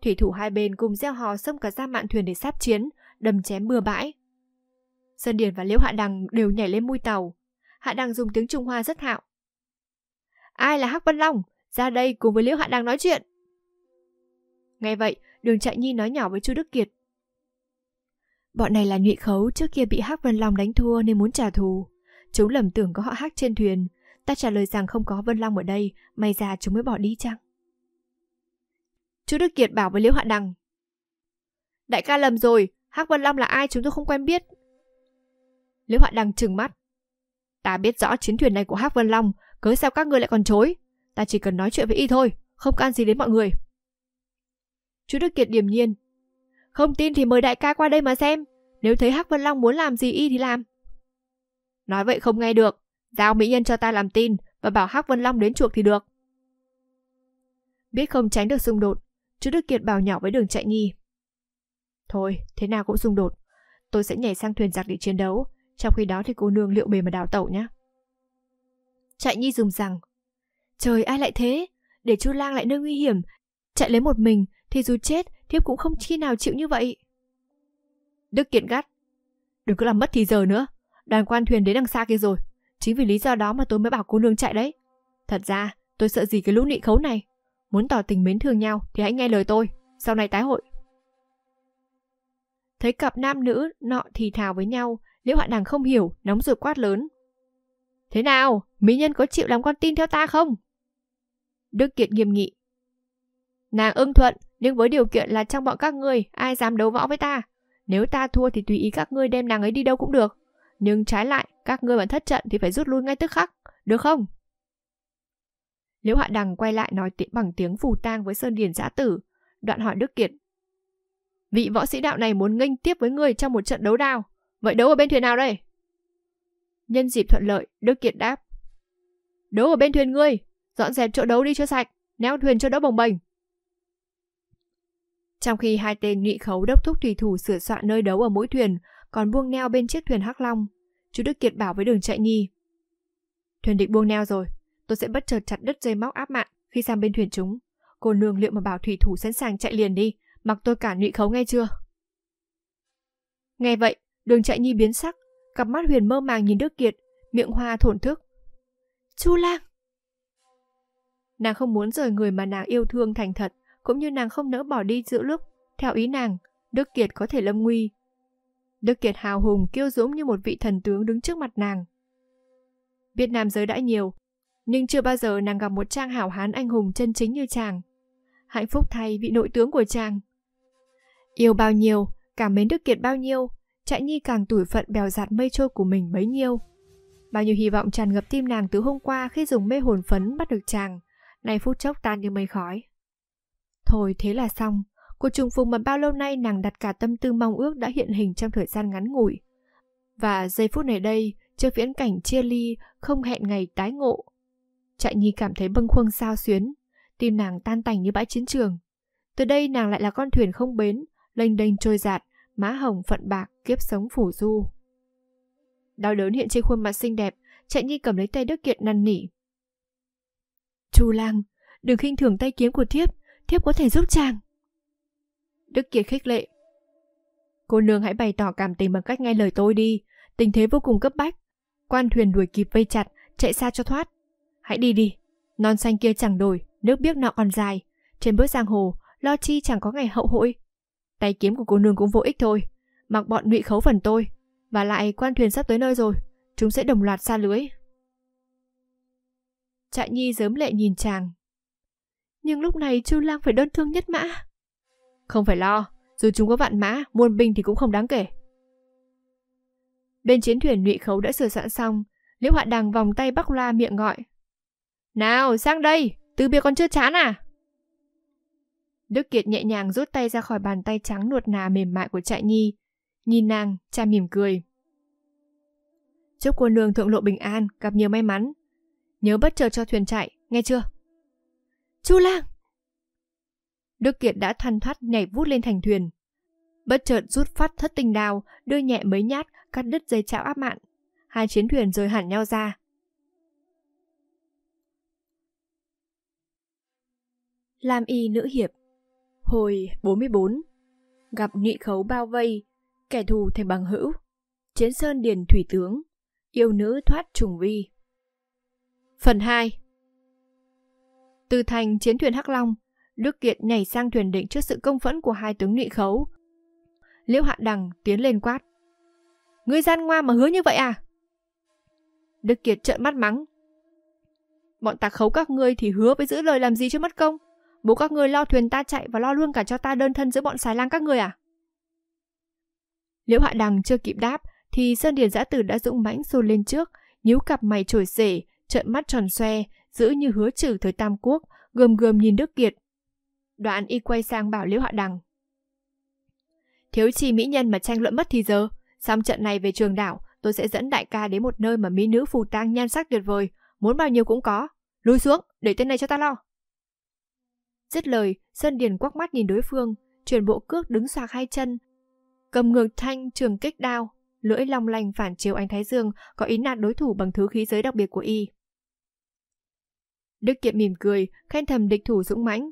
Thủy thủ hai bên cùng gieo hò xông cả ra mạn thuyền để sát chiến, đâm chém bừa bãi. Sơn Điền và Liễu Hạ Đằng đều nhảy lên mui tàu. Hạ Đằng dùng tiếng Trung Hoa rất hạo. Ai là Hắc Vân Long? Ra đây cùng với Liễu Hạ Đằng nói chuyện. Nghe vậy, đường chạy nhi nói nhỏ với Chu Đức Kiệt. Bọn này là nhụy khấu trước kia bị Hắc Vân Long đánh thua nên muốn trả thù. Chúng lầm tưởng có họ Hắc trên thuyền. Ta trả lời rằng không có Vân Long ở đây, may ra chúng mới bỏ đi chăng? Chu Đức Kiệt bảo với Liễu Hạ Đằng. Đại ca lầm rồi, Hắc Vân Long là ai chúng tôi không quen biết. Liễu Hoạn Đằng trừng mắt. Ta biết rõ chiến thuyền này của Hắc Vân Long, cớ sao các người lại còn chối. Ta chỉ cần nói chuyện với y thôi, không can gì đến mọi người. Chú Đức Kiệt điềm nhiên. Không tin thì mời đại ca qua đây mà xem. Nếu thấy Hắc Vân Long muốn làm gì y thì làm. Nói vậy không nghe được. Giao mỹ nhân cho ta làm tin và bảo Hắc Vân Long đến chuộc thì được. Biết không tránh được xung đột, chú Đức Kiệt bảo nhỏ với đường chạy nhi. Thôi, thế nào cũng xung đột. Tôi sẽ nhảy sang thuyền giặc để chiến đấu, trong khi đó thì cô nương liệu bề mà đào tẩu nhé. Chạy Nhi dùng rằng, trời ai lại thế, để chu lang lại nơi nguy hiểm, chạy lấy một mình thì dù chết thiếp cũng không khi nào chịu như vậy. Đức kiện gắt, đừng có làm mất thì giờ nữa, đoàn quan thuyền đến đằng xa kia rồi, chính vì lý do đó mà tôi mới bảo cô nương chạy đấy. Thật ra, tôi sợ gì cái lũ nị khấu này, muốn tỏ tình mến thương nhau thì hãy nghe lời tôi, sau này tái hội Thấy cặp nam nữ nọ thì thào với nhau, Liễu Hạ Đằng không hiểu, nóng ruột quát lớn. Thế nào, mỹ nhân có chịu làm con tin theo ta không? Đức Kiệt nghiêm nghị. Nàng ưng thuận, nhưng với điều kiện là trong bọn các ngươi ai dám đấu võ với ta. Nếu ta thua thì tùy ý các ngươi đem nàng ấy đi đâu cũng được. Nhưng trái lại, các ngươi mà thất trận thì phải rút lui ngay tức khắc, được không? Liễu Hạ Đằng quay lại nói tiện bằng tiếng phù tang với Sơn Điền giã tử, đoạn hỏi Đức Kiệt Vị võ sĩ đạo này muốn nghênh tiếp với ngươi trong một trận đấu đao. Vậy đấu ở bên thuyền nào đây? Nhân dịp thuận lợi, Đức Kiệt đáp. Đấu ở bên thuyền ngươi, dọn dẹp chỗ đấu đi cho sạch, neo thuyền cho đỡ bồng bềnh. Trong khi hai tên nhị khấu đốc thúc thủy thủ sửa soạn nơi đấu ở mỗi thuyền, còn buông neo bên chiếc thuyền Hắc Long, chú Đức Kiệt bảo với đường chạy nhi. Thuyền địch buông neo rồi, tôi sẽ bất chợt chặt đứt dây móc áp mạng khi sang bên thuyền chúng. Cô nương liệu mà bảo thủy thủ sẵn sàng chạy liền đi, mặc tôi cả nụy khấu nghe chưa? Nghe vậy, đường chạy nhi biến sắc, cặp mắt huyền mơ màng nhìn Đức Kiệt, miệng hoa thổn thức. Chu lang! Nàng không muốn rời người mà nàng yêu thương thành thật, cũng như nàng không nỡ bỏ đi giữa lúc. Theo ý nàng, Đức Kiệt có thể lâm nguy. Đức Kiệt hào hùng kiêu dũng như một vị thần tướng đứng trước mặt nàng. Biết nam giới đã nhiều, nhưng chưa bao giờ nàng gặp một trang hảo hán anh hùng chân chính như chàng. Hạnh phúc thay vị nội tướng của chàng, Yêu bao nhiêu, cảm mến Đức Kiệt bao nhiêu, Trại Nhi càng tủi phận bèo giạt mây trôi của mình bấy nhiêu. Bao nhiêu hy vọng tràn ngập tim nàng từ hôm qua khi dùng mê hồn phấn bắt được chàng, nay phút chốc tan như mây khói. Thôi thế là xong, cuộc trùng phùng mà bao lâu nay nàng đặt cả tâm tư mong ước đã hiện hình trong thời gian ngắn ngủi. Và giây phút này đây, chưa viễn cảnh chia ly, không hẹn ngày tái ngộ. Trại Nhi cảm thấy bâng khuâng sao xuyến, tim nàng tan tành như bãi chiến trường. Từ đây nàng lại là con thuyền không bến, lênh đênh trôi giạt, má hồng phận bạc kiếp sống phủ du. Đau đớn hiện trên khuôn mặt xinh đẹp, chạy nhi cầm lấy tay Đức Kiệt năn nỉ. Chu lang, đừng khinh thường tay kiếm của thiếp, thiếp có thể giúp chàng. Đức Kiệt khích lệ. Cô nương hãy bày tỏ cảm tình bằng cách nghe lời tôi đi, tình thế vô cùng cấp bách. Quan thuyền đuổi kịp vây chặt, chạy xa cho thoát. Hãy đi đi, non xanh kia chẳng đổi, nước biếc nọ còn dài. Trên bước giang hồ, lo chi chẳng có ngày hậu hội, Tay kiếm của cô nương cũng vô ích thôi Mặc bọn ngụy khấu phần tôi Và lại quan thuyền sắp tới nơi rồi Chúng sẽ đồng loạt xa lưới Trại nhi dớm lệ nhìn chàng Nhưng lúc này Chu Lang phải đơn thương nhất mã Không phải lo Dù chúng có vạn mã, muôn binh thì cũng không đáng kể Bên chiến thuyền ngụy khấu đã sửa soạn xong Liễu Hạ Đằng vòng tay Bắc La miệng gọi Nào sang đây, từ biệt còn chưa chán à Đức Kiệt nhẹ nhàng rút tay ra khỏi bàn tay trắng nuột nà mềm mại của trại nhi. Nhìn nàng, cha mỉm cười. Chúc cô nương thượng lộ bình an, gặp nhiều may mắn. Nhớ bất chờ cho thuyền chạy, nghe chưa? Chu lang! Đức Kiệt đã thoăn thoát nhảy vút lên thành thuyền. Bất chợt rút phát thất tinh đao, đưa nhẹ mấy nhát, cắt đứt dây chạo áp mạn. Hai chiến thuyền rời hẳn nhau ra, Làm y nữ hiệp Hồi 44 Gặp nghị khấu bao vây, kẻ thù thành bằng hữu, chiến sơn điền thủy tướng, yêu nữ thoát trùng vi. Phần 2 Từ thành chiến thuyền Hắc Long, Đức Kiệt nhảy sang thuyền định trước sự công phẫn của hai tướng nghị khấu. Liễu Hạ Đằng tiến lên quát. Ngươi gian ngoa mà hứa như vậy à? Đức Kiệt trợn mắt mắng. Bọn tạc khấu các ngươi thì hứa với giữ lời làm gì cho mất công? Bố các người lo thuyền ta chạy và lo luôn cả cho ta đơn thân giữa bọn xài lang các người à? Liễu Hạ Đằng chưa kịp đáp thì Sơn Điền Giã Tử đã dũng mãnh xô lên trước, nhíu cặp mày trổi rể, trợn mắt tròn xoe, giữ như hứa trừ thời Tam Quốc, gườm gườm nhìn Đức Kiệt. Đoạn y quay sang bảo Liễu Hạ Đằng. Thiếu chi mỹ nhân mà tranh luận mất thì giờ, xong trận này về trường đảo, tôi sẽ dẫn đại ca đến một nơi mà mỹ nữ phù tang nhan sắc tuyệt vời, muốn bao nhiêu cũng có. Lùi xuống, để tên này cho ta lo. Dứt lời, Sơn Điền quắc mắt nhìn đối phương, chuyển bộ cước đứng xoạc hai chân. Cầm ngược thanh trường kích đao, lưỡi long lanh phản chiếu ánh thái dương có ý nạt đối thủ bằng thứ khí giới đặc biệt của y. Đức Kiệm mỉm cười, khen thầm địch thủ dũng mãnh.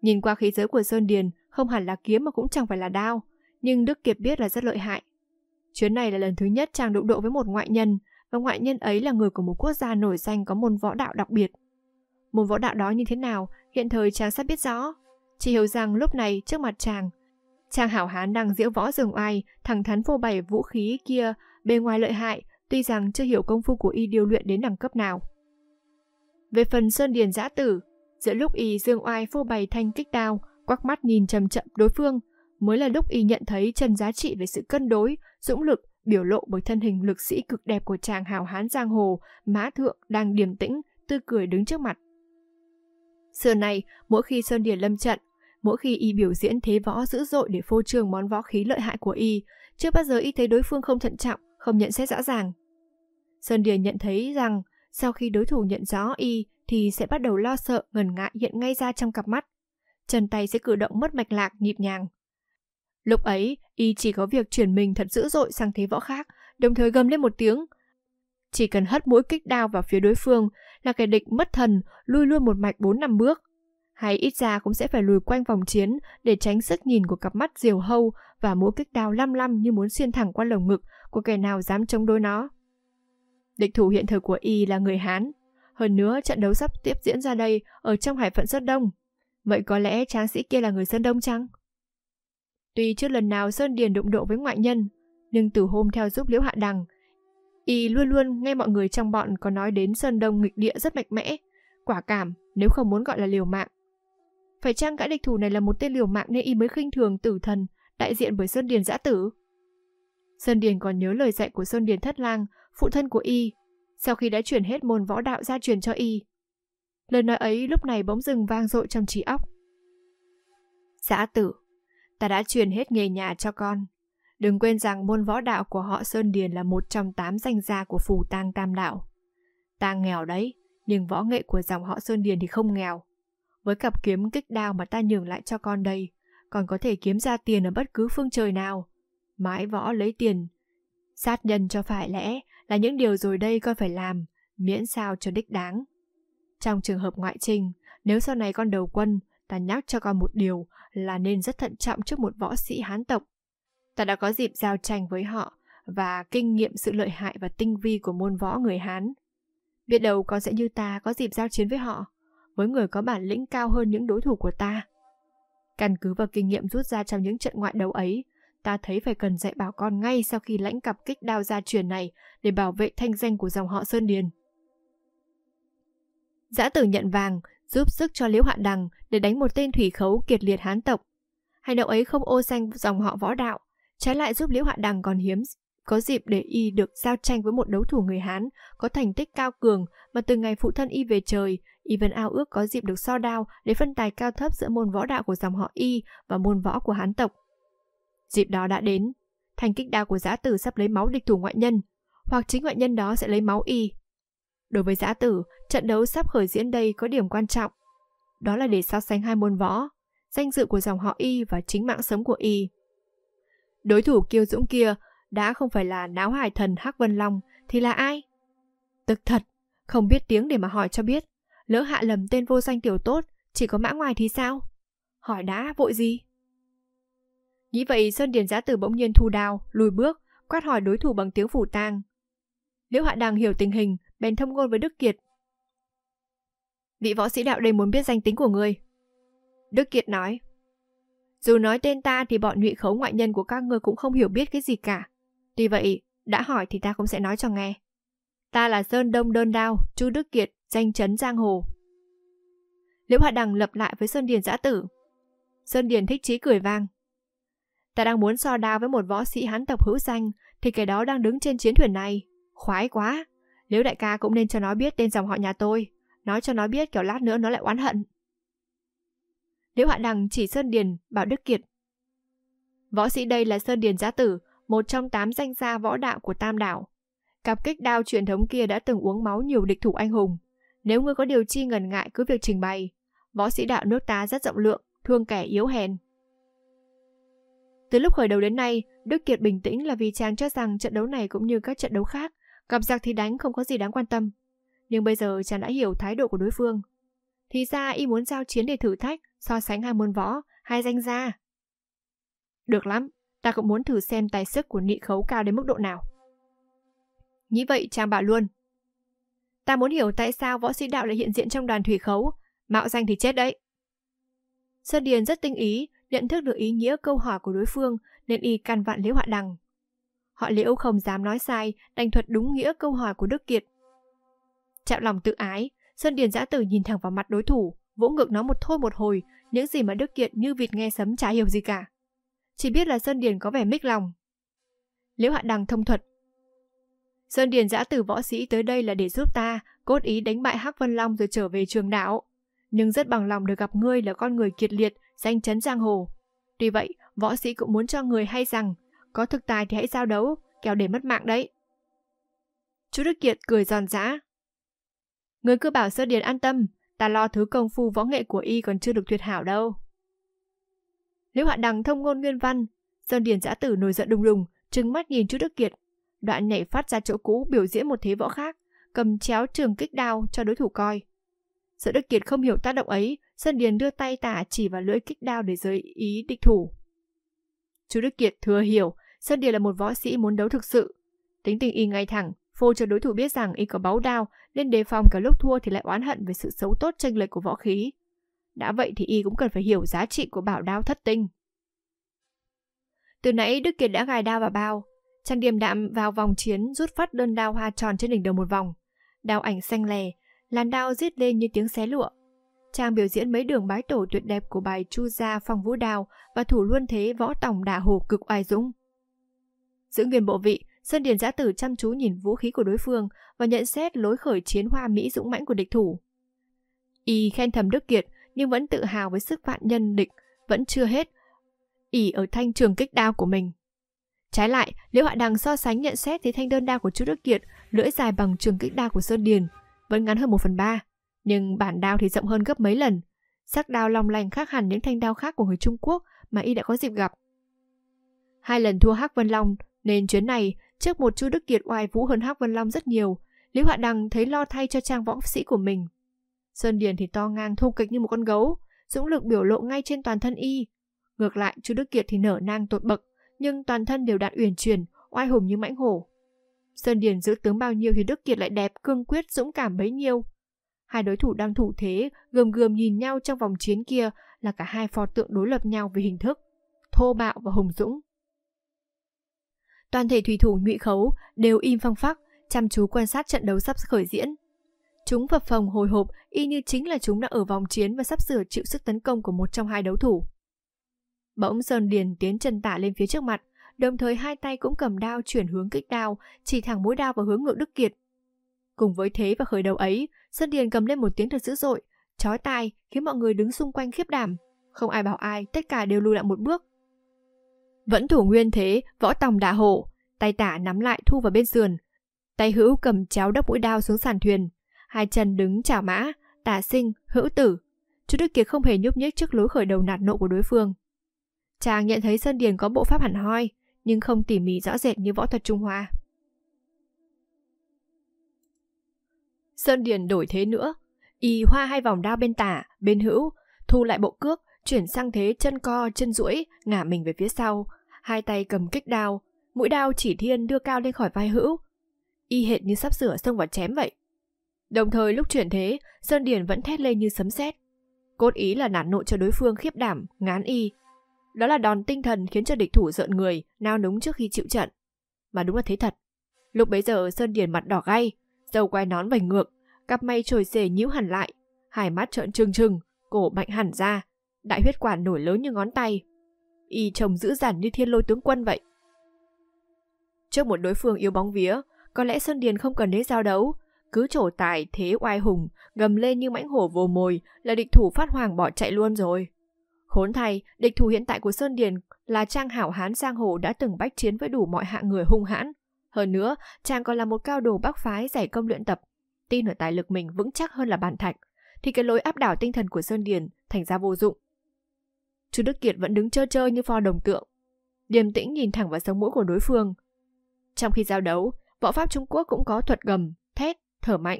Nhìn qua khí giới của Sơn Điền, không hẳn là kiếm mà cũng chẳng phải là đao, nhưng Đức Kiệp biết là rất lợi hại. Chuyến này là lần thứ nhất chàng đụng độ với một ngoại nhân, và ngoại nhân ấy là người của một quốc gia nổi danh có môn võ đạo đặc biệt. Môn võ đạo đó như thế nào Hiện thời chàng sắp biết rõ, chỉ hiểu rằng lúc này trước mặt chàng, chàng hảo hán đang diễu võ rừng oai, thẳng thắn phô bày vũ khí kia, bề ngoài lợi hại, tuy rằng chưa hiểu công phu của y điều luyện đến đẳng cấp nào. Về phần Sơn Điền giã tử, giữa lúc y dương oai phô bày thanh kích đao, quắc mắt nhìn chầm chậm đối phương, mới là lúc y nhận thấy chân giá trị về sự cân đối, dũng lực biểu lộ bởi thân hình lực sĩ cực đẹp của chàng hào hán giang hồ, mã thượng đang điềm tĩnh, tươi cười đứng trước mặt. Xưa nay, mỗi khi Sơn Điền lâm trận, mỗi khi y biểu diễn thế võ dữ dội để phô trương món võ khí lợi hại của y, chưa bao giờ y thấy đối phương không thận trọng, không nhận xét rõ ràng. Sơn Điền nhận thấy rằng sau khi đối thủ nhận rõ y thì sẽ bắt đầu lo sợ, ngần ngại hiện ngay ra trong cặp mắt. Chân tay sẽ cử động mất mạch lạc, nhịp nhàng. Lúc ấy, y chỉ có việc chuyển mình thật dữ dội sang thế võ khác, đồng thời gầm lên một tiếng. Chỉ cần hất mũi kích đao vào phía đối phương là kẻ địch mất thần, lui luôn một mạch 4 năm bước. Hay ít ra cũng sẽ phải lùi quanh vòng chiến để tránh sức nhìn của cặp mắt diều hâu và mũi kích đao lăm lăm như muốn xuyên thẳng qua lồng ngực của kẻ nào dám chống đối nó. Địch thủ hiện thời của Y là người Hán. Hơn nữa, trận đấu sắp tiếp diễn ra đây ở trong hải phận rất đông. Vậy có lẽ tráng sĩ kia là người Sơn Đông chăng? Tuy trước lần nào Sơn Điền đụng độ với ngoại nhân, nhưng từ hôm theo giúp Liễu Hạ Đằng, Y luôn luôn nghe mọi người trong bọn có nói đến Sơn Đông nghịch địa rất mạnh mẽ, quả cảm nếu không muốn gọi là liều mạng. Phải chăng gã địch thủ này là một tên liều mạng nên y mới khinh thường tử thần, đại diện bởi Sơn Điền giã tử? Sơn Điền còn nhớ lời dạy của Sơn Điền Thất Lang, phụ thân của y, sau khi đã chuyển hết môn võ đạo ra truyền cho y. Lời nói ấy lúc này bỗng dừng vang dội trong trí óc. Giã tử, ta đã truyền hết nghề nhà cho con, Đừng quên rằng môn võ đạo của họ Sơn Điền là một trong tám danh gia của phù tang tam đạo. Tang nghèo đấy, nhưng võ nghệ của dòng họ Sơn Điền thì không nghèo. Với cặp kiếm kích đao mà ta nhường lại cho con đây, còn có thể kiếm ra tiền ở bất cứ phương trời nào. Mãi võ lấy tiền. Sát nhân cho phải lẽ là những điều rồi đây coi phải làm, miễn sao cho đích đáng. Trong trường hợp ngoại trình, nếu sau này con đầu quân, ta nhắc cho con một điều là nên rất thận trọng trước một võ sĩ hán tộc Ta đã có dịp giao tranh với họ và kinh nghiệm sự lợi hại và tinh vi của môn võ người Hán. Biết đâu con sẽ như ta có dịp giao chiến với họ, với người có bản lĩnh cao hơn những đối thủ của ta. Căn cứ vào kinh nghiệm rút ra trong những trận ngoại đấu ấy, ta thấy phải cần dạy bảo con ngay sau khi lãnh cặp kích đao gia truyền này để bảo vệ thanh danh của dòng họ Sơn Điền. Giã tử nhận vàng, giúp sức cho Liễu Hạ Đằng để đánh một tên thủy khấu kiệt liệt hán tộc. Hành động ấy không ô danh dòng họ võ đạo, Trái lại giúp Liễu Hạ Đằng còn hiếm có dịp để y được giao tranh với một đấu thủ người Hán có thành tích cao cường mà từ ngày phụ thân y về trời, y vẫn ao ước có dịp được so đao để phân tài cao thấp giữa môn võ đạo của dòng họ y và môn võ của Hán tộc. Dịp đó đã đến, thành kích đao của giã tử sắp lấy máu địch thủ ngoại nhân, hoặc chính ngoại nhân đó sẽ lấy máu y. Đối với giã tử, trận đấu sắp khởi diễn đây có điểm quan trọng. Đó là để so sánh hai môn võ, danh dự của dòng họ y và chính mạng sống của y. Đối thủ kiêu dũng kia đã không phải là náo hải thần Hắc Vân Long thì là ai? Tức thật, không biết tiếng để mà hỏi cho biết. Lỡ hạ lầm tên vô danh tiểu tốt, chỉ có mã ngoài thì sao? Hỏi đã, vội gì? Nghĩ vậy Sơn Điền Giá Tử bỗng nhiên thu đào, lùi bước, quát hỏi đối thủ bằng tiếng phủ tang. Liễu Hạ Đằng hiểu tình hình, bèn thông ngôn với Đức Kiệt. Vị võ sĩ đạo đây muốn biết danh tính của người. Đức Kiệt nói, dù nói tên ta thì bọn nhụy khấu ngoại nhân của các ngươi cũng không hiểu biết cái gì cả. Tuy vậy, đã hỏi thì ta cũng sẽ nói cho nghe. Ta là Sơn Đông Đơn Đao, Chu Đức Kiệt, danh chấn Giang Hồ. Liễu Hạ Đằng lập lại với Sơn Điền giã tử. Sơn Điền thích chí cười vang. Ta đang muốn so đao với một võ sĩ hán tộc hữu danh, thì kẻ đó đang đứng trên chiến thuyền này. Khoái quá! Liễu đại ca cũng nên cho nó biết tên dòng họ nhà tôi. Nói cho nó biết kiểu lát nữa nó lại oán hận. Liễu Hạ Đằng chỉ Sơn Điền, Bảo Đức Kiệt. Võ sĩ đây là Sơn Điền Giá Tử, một trong tám danh gia võ đạo của Tam Đảo. Cặp kích đao truyền thống kia đã từng uống máu nhiều địch thủ anh hùng. Nếu ngươi có điều chi ngần ngại cứ việc trình bày, võ sĩ đạo nước ta rất rộng lượng, thương kẻ yếu hèn. Từ lúc khởi đầu đến nay, Đức Kiệt bình tĩnh là vì chàng cho rằng trận đấu này cũng như các trận đấu khác, gặp giặc thì đánh không có gì đáng quan tâm. Nhưng bây giờ chàng đã hiểu thái độ của đối phương. Thì ra y muốn giao chiến để thử thách, so sánh hai môn võ, hai danh gia. Được lắm, ta cũng muốn thử xem tài sức của nị khấu cao đến mức độ nào. Nghĩ vậy chàng bảo luôn. Ta muốn hiểu tại sao võ sĩ đạo lại hiện diện trong đoàn thủy khấu, mạo danh thì chết đấy. Sơ Điền rất tinh ý, nhận thức được ý nghĩa câu hỏi của đối phương nên y căn vạn liễu họa đằng. Họ liễu không dám nói sai, đành thuật đúng nghĩa câu hỏi của Đức Kiệt. Chạm lòng tự ái, Sơn Điền Giã Tử nhìn thẳng vào mặt đối thủ, vỗ ngực nó một thôi một hồi, những gì mà Đức Kiện như vịt nghe sấm chả hiểu gì cả. Chỉ biết là Sơn Điền có vẻ mích lòng. Liễu Hạ Đằng thông thuật Sơn Điền Giã Tử võ sĩ tới đây là để giúp ta, cốt ý đánh bại Hắc Vân Long rồi trở về trường Đạo. Nhưng rất bằng lòng được gặp ngươi là con người kiệt liệt, danh chấn giang hồ. Tuy vậy, võ sĩ cũng muốn cho người hay rằng, có thực tài thì hãy giao đấu, kéo để mất mạng đấy. Chú Đức Kiệt cười giòn giã, Người cứ bảo sơ điền an tâm, ta lo thứ công phu võ nghệ của y còn chưa được tuyệt hảo đâu. Liễu Hạ Đằng thông ngôn nguyên văn, Sơn Điền giã tử nổi giận đùng đùng, trừng mắt nhìn chú Đức Kiệt. Đoạn nhảy phát ra chỗ cũ biểu diễn một thế võ khác, cầm chéo trường kích đao cho đối thủ coi. Sợ Đức Kiệt không hiểu tác động ấy, Sơn Điền đưa tay tả chỉ vào lưỡi kích đao để giới ý địch thủ. Chú Đức Kiệt thừa hiểu, Sơn Điền là một võ sĩ muốn đấu thực sự. Tính tình y ngay thẳng, phô cho đối thủ biết rằng y có báu đao nên đề phòng cả lúc thua thì lại oán hận về sự xấu tốt tranh lệch của võ khí. Đã vậy thì y cũng cần phải hiểu giá trị của bảo đao thất tinh. Từ nãy Đức Kiệt đã gài đao vào bao, Trang điềm đạm vào vòng chiến rút phát đơn đao hoa tròn trên đỉnh đầu một vòng. Đao ảnh xanh lè, làn đao giết lên như tiếng xé lụa. chàng biểu diễn mấy đường bái tổ tuyệt đẹp của bài Chu Gia Phong Vũ đao và thủ luôn thế võ tổng đả hồ cực oai dũng. Giữ nguyên bộ vị, Sơn Điền Giã Tử chăm chú nhìn vũ khí của đối phương và nhận xét lối khởi chiến hoa Mỹ dũng mãnh của địch thủ. Y khen thầm Đức Kiệt nhưng vẫn tự hào với sức vạn nhân địch vẫn chưa hết. y ở thanh trường kích đao của mình. Trái lại, Liễu Hạ Đằng so sánh nhận xét thấy thanh đơn đao của chú Đức Kiệt lưỡi dài bằng trường kích đao của Sơn Điền, vẫn ngắn hơn 1 phần 3, nhưng bản đao thì rộng hơn gấp mấy lần. Sắc đao long lanh khác hẳn những thanh đao khác của người Trung Quốc mà y đã có dịp gặp. Hai lần thua Hắc Vân Long, nên chuyến này Trước một Chu Đức Kiệt oai vũ hơn Hắc Vân Long rất nhiều, Lý Họa Đằng thấy lo thay cho trang võ sĩ của mình. Sơn Điền thì to ngang thô kịch như một con gấu, dũng lực biểu lộ ngay trên toàn thân y. Ngược lại, Chu Đức Kiệt thì nở nang tột bậc, nhưng toàn thân đều đạn uyển chuyển, oai hùng như mãnh hổ. Sơn Điền giữ tướng bao nhiêu thì Đức Kiệt lại đẹp, cương quyết, dũng cảm bấy nhiêu. Hai đối thủ đang thủ thế, gườm gườm nhìn nhau trong vòng chiến kia là cả hai pho tượng đối lập nhau về hình thức, thô bạo và hùng dũng toàn thể thủy thủ nhụy khấu đều im phăng phắc, chăm chú quan sát trận đấu sắp khởi diễn. Chúng phập phòng hồi hộp y như chính là chúng đang ở vòng chiến và sắp sửa chịu sức tấn công của một trong hai đấu thủ. Bỗng Sơn Điền tiến chân tả lên phía trước mặt, đồng thời hai tay cũng cầm đao chuyển hướng kích đao, chỉ thẳng mũi đao vào hướng ngự Đức Kiệt. Cùng với thế và khởi đầu ấy, Sơn Điền cầm lên một tiếng thật dữ dội, chói tai khiến mọi người đứng xung quanh khiếp đảm. Không ai bảo ai, tất cả đều lùi lại một bước. Vẫn thủ nguyên thế, võ tòng đạ hộ tay tả nắm lại thu vào bên sườn. Tay hữu cầm chéo đắp mũi đao xuống sàn thuyền. Hai chân đứng chảo mã, tả sinh, hữu tử. Chú Đức Kiệt không hề nhúc nhích trước lối khởi đầu nạt nộ của đối phương. Chàng nhận thấy Sơn Điền có bộ pháp hẳn hoi, nhưng không tỉ mỉ rõ rệt như võ thuật Trung Hoa. Sơn Điền đổi thế nữa, y hoa hai vòng đao bên tả, bên hữu, thu lại bộ cước, chuyển sang thế chân co chân duỗi ngả mình về phía sau hai tay cầm kích đao mũi đao chỉ thiên đưa cao lên khỏi vai hữu y hệt như sắp sửa xông vào chém vậy đồng thời lúc chuyển thế sơn điền vẫn thét lên như sấm sét cốt ý là nản nộ cho đối phương khiếp đảm ngán y đó là đòn tinh thần khiến cho địch thủ rợn người nao núng trước khi chịu trận mà đúng là thế thật lúc bấy giờ sơn điền mặt đỏ gay dầu quay nón vành ngược cặp mày trồi xề nhíu hẳn lại hai mắt trợn trừng trừng cổ mạnh hẳn ra đại huyết quản nổi lớn như ngón tay. Y trông dữ dằn như thiên lôi tướng quân vậy. Trước một đối phương yếu bóng vía, có lẽ Sơn Điền không cần đến giao đấu, cứ trổ tài thế oai hùng, gầm lên như mãnh hổ vồ mồi là địch thủ phát hoàng bỏ chạy luôn rồi. Khốn thay, địch thủ hiện tại của Sơn Điền là Trang hảo hán giang hồ đã từng bách chiến với đủ mọi hạng người hung hãn. Hơn nữa, Trang còn là một cao đồ bác phái giải công luyện tập, tin ở tài lực mình vững chắc hơn là bản thạch, thì cái lối áp đảo tinh thần của Sơn Điền thành ra vô dụng. Chú Đức Kiệt vẫn đứng trơ trơ như pho đồng tượng. Điềm tĩnh nhìn thẳng vào sống mũi của đối phương. Trong khi giao đấu, võ pháp Trung Quốc cũng có thuật gầm, thét, thở mạnh.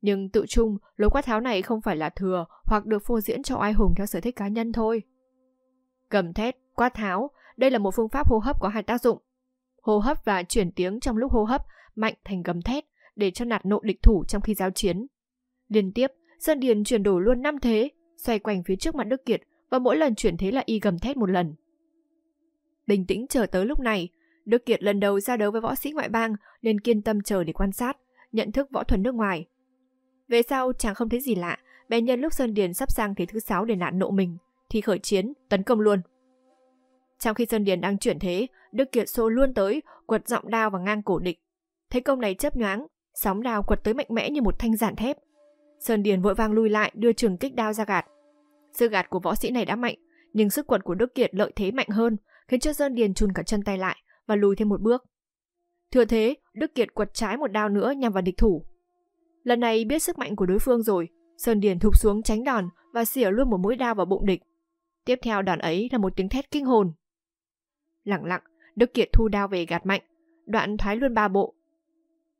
Nhưng tự chung, lối quát tháo này không phải là thừa hoặc được phô diễn cho ai hùng theo sở thích cá nhân thôi. Gầm thét, quát tháo, đây là một phương pháp hô hấp có hai tác dụng. Hô hấp và chuyển tiếng trong lúc hô hấp mạnh thành gầm thét để cho nạt nộ địch thủ trong khi giao chiến. Liên tiếp, Sơn Điền chuyển đổi luôn năm thế, xoay quanh phía trước mặt Đức Kiệt và mỗi lần chuyển thế là y gầm thét một lần. Bình tĩnh chờ tới lúc này, Đức Kiệt lần đầu ra đấu với võ sĩ ngoại bang nên kiên tâm chờ để quan sát, nhận thức võ thuật nước ngoài. Về sau chàng không thấy gì lạ, bèn nhân lúc Sơn Điền sắp sang thế thứ sáu để nạn nộ mình, thì khởi chiến, tấn công luôn. Trong khi Sơn Điền đang chuyển thế, Đức Kiệt xô luôn tới, quật giọng đao và ngang cổ địch. Thấy công này chớp nhoáng, sóng đao quật tới mạnh mẽ như một thanh giản thép. Sơn Điền vội vàng lui lại, đưa trường kích đao ra gạt. Sự gạt của võ sĩ này đã mạnh, nhưng sức quật của Đức Kiệt lợi thế mạnh hơn, khiến cho Sơn Điền chùn cả chân tay lại và lùi thêm một bước. Thừa thế, Đức Kiệt quật trái một đao nữa nhằm vào địch thủ. Lần này biết sức mạnh của đối phương rồi, Sơn Điền thụp xuống tránh đòn và xỉa luôn một mũi đao vào bụng địch. Tiếp theo đòn ấy là một tiếng thét kinh hồn. Lặng lặng, Đức Kiệt thu đao về gạt mạnh, đoạn thoái luôn ba bộ.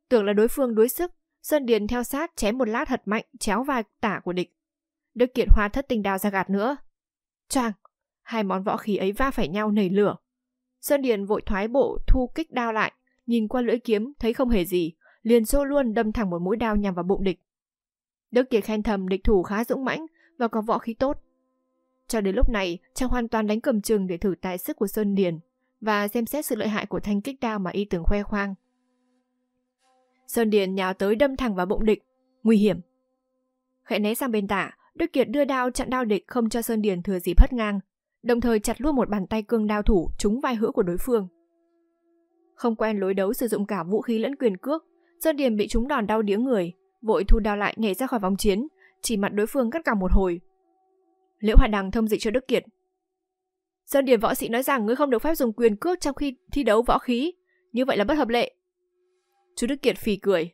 Tưởng là đối phương đuối sức, Sơn Điền theo sát chém một lát thật mạnh chéo vai tả của địch, Đức kiện Hoa thất tình đào ra gạt nữa. Choàng! Hai món võ khí ấy va phải nhau nảy lửa. Sơn Điền vội thoái bộ thu kích đao lại, nhìn qua lưỡi kiếm thấy không hề gì, liền xô luôn đâm thẳng một mũi đao nhằm vào bụng địch. Đức Kiệt khen thầm địch thủ khá dũng mãnh và có võ khí tốt. Cho đến lúc này, chàng hoàn toàn đánh cầm chừng để thử tài sức của Sơn Điền và xem xét sự lợi hại của thanh kích đao mà y từng khoe khoang. Sơn Điền nhào tới đâm thẳng vào bụng địch. Nguy hiểm. Khẽ né sang bên tả, Đức Kiệt đưa đao chặn đao địch không cho Sơn Điền thừa dịp hất ngang, đồng thời chặt luôn một bàn tay cương đao thủ trúng vai hữu của đối phương. Không quen lối đấu sử dụng cả vũ khí lẫn quyền cước, Sơn Điền bị trúng đòn đau điếng người, vội thu đao lại nhảy ra khỏi vòng chiến, chỉ mặt đối phương cắt cả một hồi. Liễu Hà Đằng thông dịch cho Đức Kiệt. Sơn Điền võ sĩ nói rằng ngươi không được phép dùng quyền cước trong khi thi đấu võ khí, như vậy là bất hợp lệ. Chú Đức Kiệt phì cười.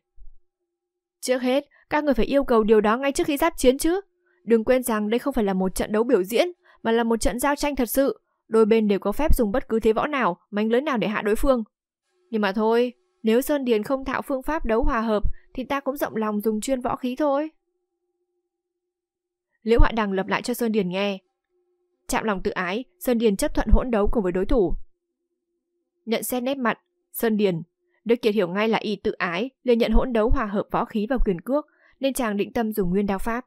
Trước hết, các người phải yêu cầu điều đó ngay trước khi giáp chiến chứ, Đừng quên rằng đây không phải là một trận đấu biểu diễn, mà là một trận giao tranh thật sự. Đôi bên đều có phép dùng bất cứ thế võ nào, mánh lưới nào để hạ đối phương. Nhưng mà thôi, nếu Sơn Điền không thạo phương pháp đấu hòa hợp, thì ta cũng rộng lòng dùng chuyên võ khí thôi. Liễu Hạ Đằng lập lại cho Sơn Điền nghe. Chạm lòng tự ái, Sơn Điền chấp thuận hỗn đấu cùng với đối thủ. Nhận xét nét mặt, Sơn Điền. Đức Kiệt hiểu ngay là y tự ái, liền nhận hỗn đấu hòa hợp võ khí và quyền cước, nên chàng định tâm dùng nguyên đao pháp.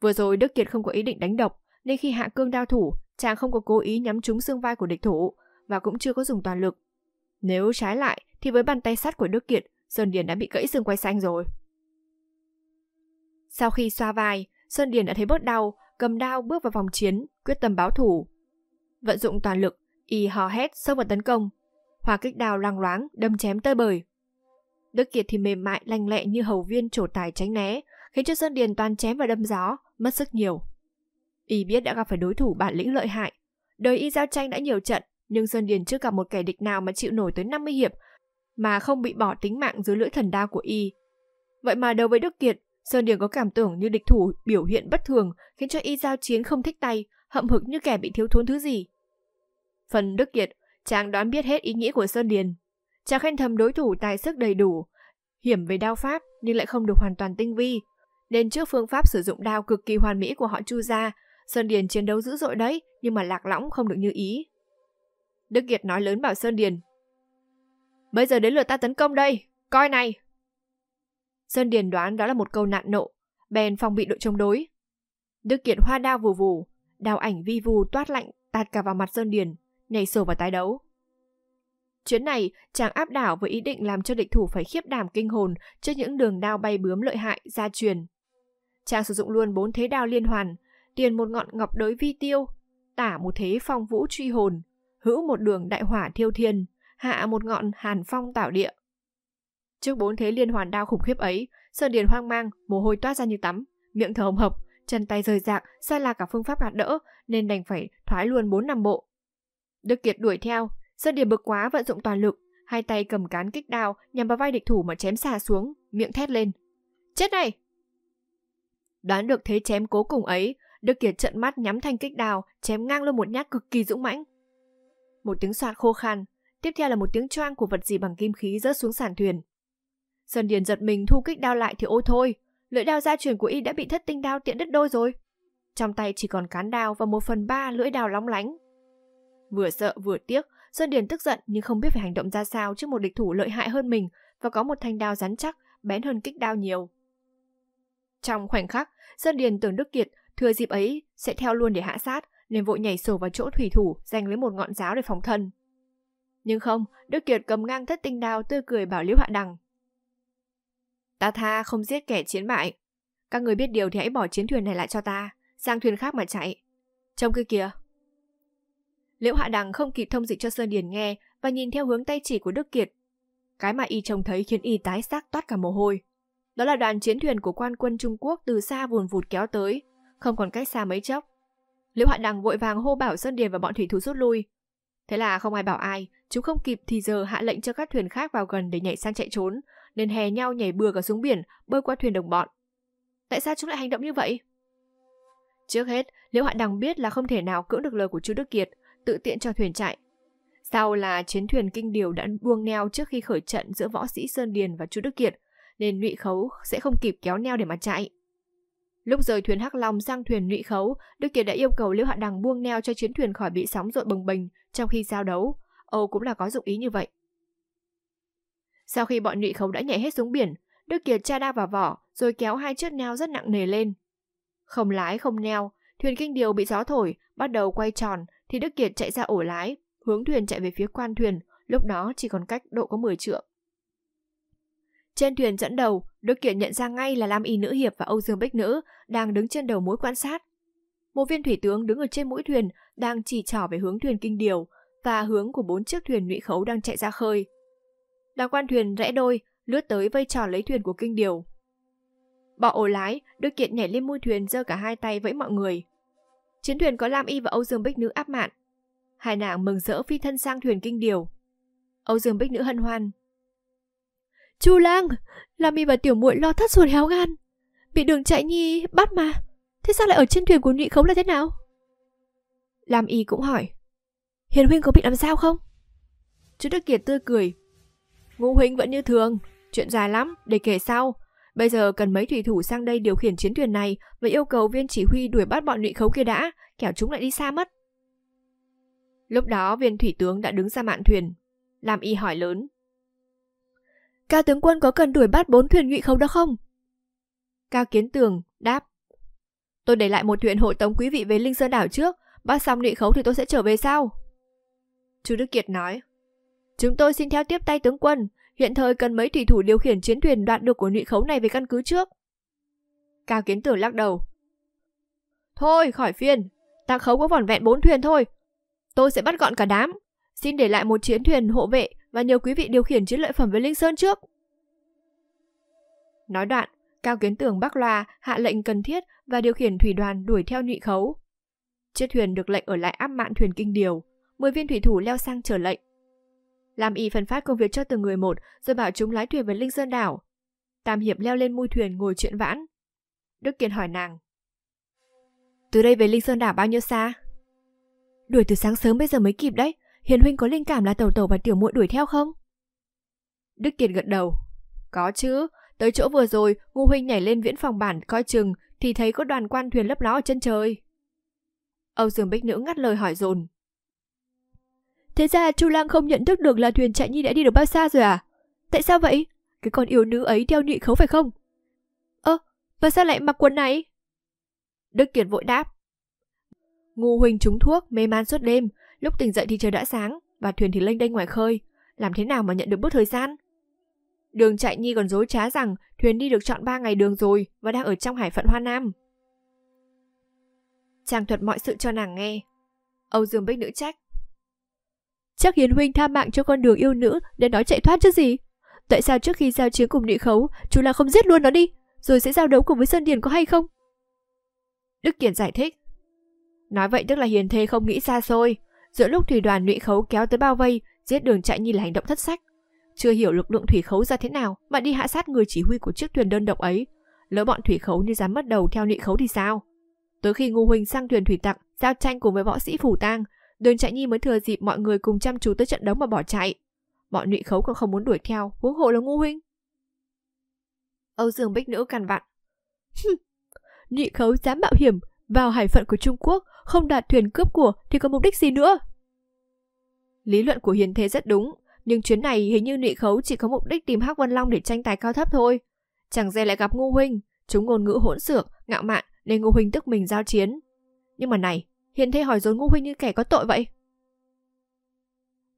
Vừa rồi Đức Kiệt không có ý định đánh độc, nên khi hạ cương đao thủ, chàng không có cố ý nhắm trúng xương vai của địch thủ và cũng chưa có dùng toàn lực. Nếu trái lại thì với bàn tay sắt của Đức Kiệt, Sơn Điền đã bị gãy xương quay xanh rồi. Sau khi xoa vai, Sơn Điền đã thấy bớt đau, cầm đao bước vào vòng chiến, quyết tâm báo thủ. Vận dụng toàn lực, y hò hét xông vào tấn công. Hòa kích đao loang loáng, đâm chém tơi bời. Đức Kiệt thì mềm mại lanh lẹ như hầu viên trổ tài tránh né, khiến cho Sơn Điền toàn chém và đâm gió, mất sức nhiều. Y biết đã gặp phải đối thủ bản lĩnh lợi hại. Đời y giao tranh đã nhiều trận, nhưng Sơn Điền chưa gặp một kẻ địch nào mà chịu nổi tới 50 hiệp mà không bị bỏ tính mạng dưới lưỡi thần đao của y. Vậy mà đối với Đức Kiệt, Sơn Điền có cảm tưởng như địch thủ biểu hiện bất thường khiến cho y giao chiến không thích tay, hậm hực như kẻ bị thiếu thốn thứ gì. Phần Đức Kiệt, chàng đoán biết hết ý nghĩa của Sơn Điền. Chàng khen thầm đối thủ tài sức đầy đủ, hiểm về đao pháp nhưng lại không được hoàn toàn tinh vi, nên trước phương pháp sử dụng đao cực kỳ hoàn mỹ của họ Chu gia, Sơn Điền chiến đấu dữ dội đấy, nhưng mà lạc lõng không được như ý. Đức Kiệt nói lớn bảo Sơn Điền. Bây giờ đến lượt ta tấn công đây, coi này. Sơn Điền đoán đó là một câu nạn nộ, bèn phòng bị đội chống đối. Đức Kiệt hoa đao vù vù, đào ảnh vi vù toát lạnh tạt cả vào mặt Sơn Điền, nhảy sổ vào tái đấu. Chuyến này, chàng áp đảo với ý định làm cho địch thủ phải khiếp đảm kinh hồn trước những đường đao bay bướm lợi hại, gia truyền. Chàng sử dụng luôn bốn thế đao liên hoàn, tiền một ngọn ngọc đới vi tiêu, tả một thế phong vũ truy hồn, hữu một đường đại hỏa thiêu thiên, hạ một ngọn hàn phong tạo địa. Trước bốn thế liên hoàn đao khủng khiếp ấy, Sơn Điền hoang mang, mồ hôi toát ra như tắm, miệng thở hồng hộc, chân tay rời rạc, sai là cả phương pháp gạt đỡ, nên đành phải thoái luôn bốn năm bộ. Đức Kiệt đuổi theo, Sơn Điền bực quá vận dụng toàn lực, hai tay cầm cán kích đao nhằm vào vai địch thủ mà chém xà xuống, miệng thét lên. Chết này! Đoán được thế chém cố cùng ấy, Đức Kiệt trợn mắt nhắm thanh kích đào, chém ngang luôn một nhát cực kỳ dũng mãnh. Một tiếng soạt khô khan, tiếp theo là một tiếng choang của vật gì bằng kim khí rớt xuống sàn thuyền. Sơn Điền giật mình thu kích đao lại thì ôi thôi, lưỡi đao gia truyền của y đã bị thất tinh đao tiện đứt đôi rồi. Trong tay chỉ còn cán đao và một phần ba lưỡi đao lóng lánh. Vừa sợ vừa tiếc, Sơn Điền tức giận nhưng không biết phải hành động ra sao trước một địch thủ lợi hại hơn mình và có một thanh đao rắn chắc, bén hơn kích đao nhiều. Trong khoảnh khắc, Sơn Điền tưởng Đức Kiệt thừa dịp ấy sẽ theo luôn để hạ sát nên vội nhảy sổ vào chỗ thủy thủ giành lấy một ngọn giáo để phòng thân. Nhưng không, Đức Kiệt cầm ngang thất tinh đao tươi cười bảo Liễu Hạ Đằng. Ta tha không giết kẻ chiến bại. Các người biết điều thì hãy bỏ chiến thuyền này lại cho ta, sang thuyền khác mà chạy. Trông kia kìa. Liễu Hạ Đằng không kịp thông dịch cho Sơn Điền nghe và nhìn theo hướng tay chỉ của Đức Kiệt. Cái mà y trông thấy khiến y tái sắc toát cả mồ hôi. Đó là đoàn chiến thuyền của quan quân Trung Quốc từ xa vùn vụt kéo tới, không còn cách xa mấy chốc. Liễu Hạ Đằng vội vàng hô bảo Sơn Điền và bọn thủy thủ rút lui. Thế là không ai bảo ai, chúng không kịp thì giờ hạ lệnh cho các thuyền khác vào gần để nhảy sang chạy trốn, nên hè nhau nhảy bừa cả xuống biển, bơi qua thuyền đồng bọn. Tại sao chúng lại hành động như vậy? Trước hết, Liễu Hạ Đằng biết là không thể nào cưỡng được lời của Chu Đức Kiệt, tự tiện cho thuyền chạy. Sau là chiến thuyền kinh điều đã buông neo trước khi khởi trận giữa võ sĩ Sơn Điền và Chu Đức Kiệt, nên lụy khấu sẽ không kịp kéo neo để mà chạy. Lúc rời thuyền Hắc Long sang thuyền lụy khấu, Đức Kiệt đã yêu cầu Liễu Hạ Đằng buông neo cho chiến thuyền khỏi bị sóng rộn bừng bềnh trong khi giao đấu. Âu cũng là có dụng ý như vậy. Sau khi bọn lụy khấu đã nhảy hết xuống biển, Đức Kiệt tra đa vào vỏ rồi kéo hai chiếc neo rất nặng nề lên. Không lái không neo, thuyền kinh điều bị gió thổi, bắt đầu quay tròn thì Đức Kiệt chạy ra ổ lái, hướng thuyền chạy về phía quan thuyền, lúc đó chỉ còn cách độ có 10 trượng. Trên thuyền dẫn đầu, Đức Kiện nhận ra ngay là Lam Y Nữ Hiệp và Âu Dương Bích Nữ đang đứng trên đầu mối quan sát. Một viên thủy tướng đứng ở trên mũi thuyền đang chỉ trỏ về hướng thuyền kinh điều và hướng của bốn chiếc thuyền nhụy khấu đang chạy ra khơi. đoàn quan thuyền rẽ đôi, lướt tới vây tròn lấy thuyền của kinh điều. Bỏ ổ lái, Đức Kiện nhảy lên mũi thuyền giơ cả hai tay với mọi người. Chiến thuyền có Lam Y và Âu Dương Bích Nữ áp mạn. Hai nàng mừng rỡ phi thân sang thuyền kinh điều. Âu Dương Bích Nữ hân hoan, Chu lang, là mi và tiểu muội lo thất ruột héo gan. Bị đường chạy nhi bắt mà. Thế sao lại ở trên thuyền của nhị Khấu là thế nào? Lam y cũng hỏi. Hiền huynh có bị làm sao không? Chú Đức Kiệt tươi cười. Ngũ huynh vẫn như thường, chuyện dài lắm, để kể sau. Bây giờ cần mấy thủy thủ sang đây điều khiển chiến thuyền này và yêu cầu viên chỉ huy đuổi bắt bọn nhị khấu kia đã, kẻo chúng lại đi xa mất. Lúc đó viên thủy tướng đã đứng ra mạn thuyền. Lam y hỏi lớn. Ca tướng quân có cần đuổi bắt bốn thuyền nhụy khấu đó không? Cao Kiến Tường đáp. Tôi để lại một thuyền hộ tống quý vị về Linh Sơn Đảo trước, bắt xong nhụy khấu thì tôi sẽ trở về sau. Chú Đức Kiệt nói. Chúng tôi xin theo tiếp tay tướng quân, hiện thời cần mấy thủy thủ điều khiển chiến thuyền đoạn được của nhụy khấu này về căn cứ trước. Cao Kiến Tường lắc đầu. Thôi, khỏi phiền, ta khấu có vỏn vẹn bốn thuyền thôi. Tôi sẽ bắt gọn cả đám, xin để lại một chiến thuyền hộ vệ và nhờ quý vị điều khiển chiến lợi phẩm về Linh Sơn trước. Nói đoạn, Cao Kiến Tường Bắc Loa hạ lệnh cần thiết và điều khiển thủy đoàn đuổi theo nhị khấu. Chiếc thuyền được lệnh ở lại áp mạn thuyền kinh điều, 10 viên thủy thủ leo sang chờ lệnh. Làm y phân phát công việc cho từng người một rồi bảo chúng lái thuyền về Linh Sơn đảo. Tam Hiệp leo lên mui thuyền ngồi chuyện vãn. Đức Kiên hỏi nàng. Từ đây về Linh Sơn đảo bao nhiêu xa? Đuổi từ sáng sớm bây giờ mới kịp đấy, Hiền huynh có linh cảm là tẩu tẩu và tiểu muội đuổi theo không? Đức Kiệt gật đầu. Có chứ, tới chỗ vừa rồi, ngu huynh nhảy lên viễn phòng bản coi chừng thì thấy có đoàn quan thuyền lấp ló ở chân trời. Âu Dương Bích Nữ ngắt lời hỏi dồn. Thế ra Chu Lang không nhận thức được là thuyền chạy nhi đã đi được bao xa rồi à? Tại sao vậy? Cái con yêu nữ ấy theo nhị khấu phải không? Ơ, và sao lại mặc quần này? Đức Kiệt vội đáp. Ngu huynh trúng thuốc, mê man suốt đêm, Lúc tỉnh dậy thì trời đã sáng và thuyền thì lênh đênh ngoài khơi, làm thế nào mà nhận được bước thời gian? Đường chạy Nhi còn dối trá rằng thuyền đi được chọn 3 ngày đường rồi và đang ở trong hải phận Hoa Nam. Chàng thuật mọi sự cho nàng nghe. Âu Dương Bích nữ trách. Chắc Hiền Huynh tha mạng cho con đường yêu nữ để nó chạy thoát chứ gì? Tại sao trước khi giao chiến cùng nị khấu, chú là không giết luôn nó đi, rồi sẽ giao đấu cùng với Sơn Điền có hay không? Đức Kiển giải thích. Nói vậy tức là Hiền Thê không nghĩ xa xôi, Giữa lúc thủy đoàn lũy khấu kéo tới bao vây, giết đường chạy như là hành động thất sách. Chưa hiểu lực lượng thủy khấu ra thế nào mà đi hạ sát người chỉ huy của chiếc thuyền đơn độc ấy. Lỡ bọn thủy khấu như dám mất đầu theo lụy khấu thì sao? Tới khi Ngô Huỳnh sang thuyền thủy tặc, giao tranh cùng với võ sĩ phủ tang, đường chạy nhi mới thừa dịp mọi người cùng chăm chú tới trận đấu mà bỏ chạy. Bọn lụy khấu còn không muốn đuổi theo, huống hộ là Ngô Huỳnh. Âu Dương Bích Nữ cằn vặn. Nhị khấu dám mạo hiểm vào hải phận của Trung Quốc không đạt thuyền cướp của thì có mục đích gì nữa? Lý luận của Hiền Thế rất đúng, nhưng chuyến này hình như Nụy Khấu chỉ có mục đích tìm Hắc Vân Long để tranh tài cao thấp thôi. Chẳng dè lại gặp Ngô Huynh, chúng ngôn ngữ hỗn xược, ngạo mạn nên Ngô Huynh tức mình giao chiến. Nhưng mà này, Hiền Thế hỏi dối Ngô Huynh như kẻ có tội vậy.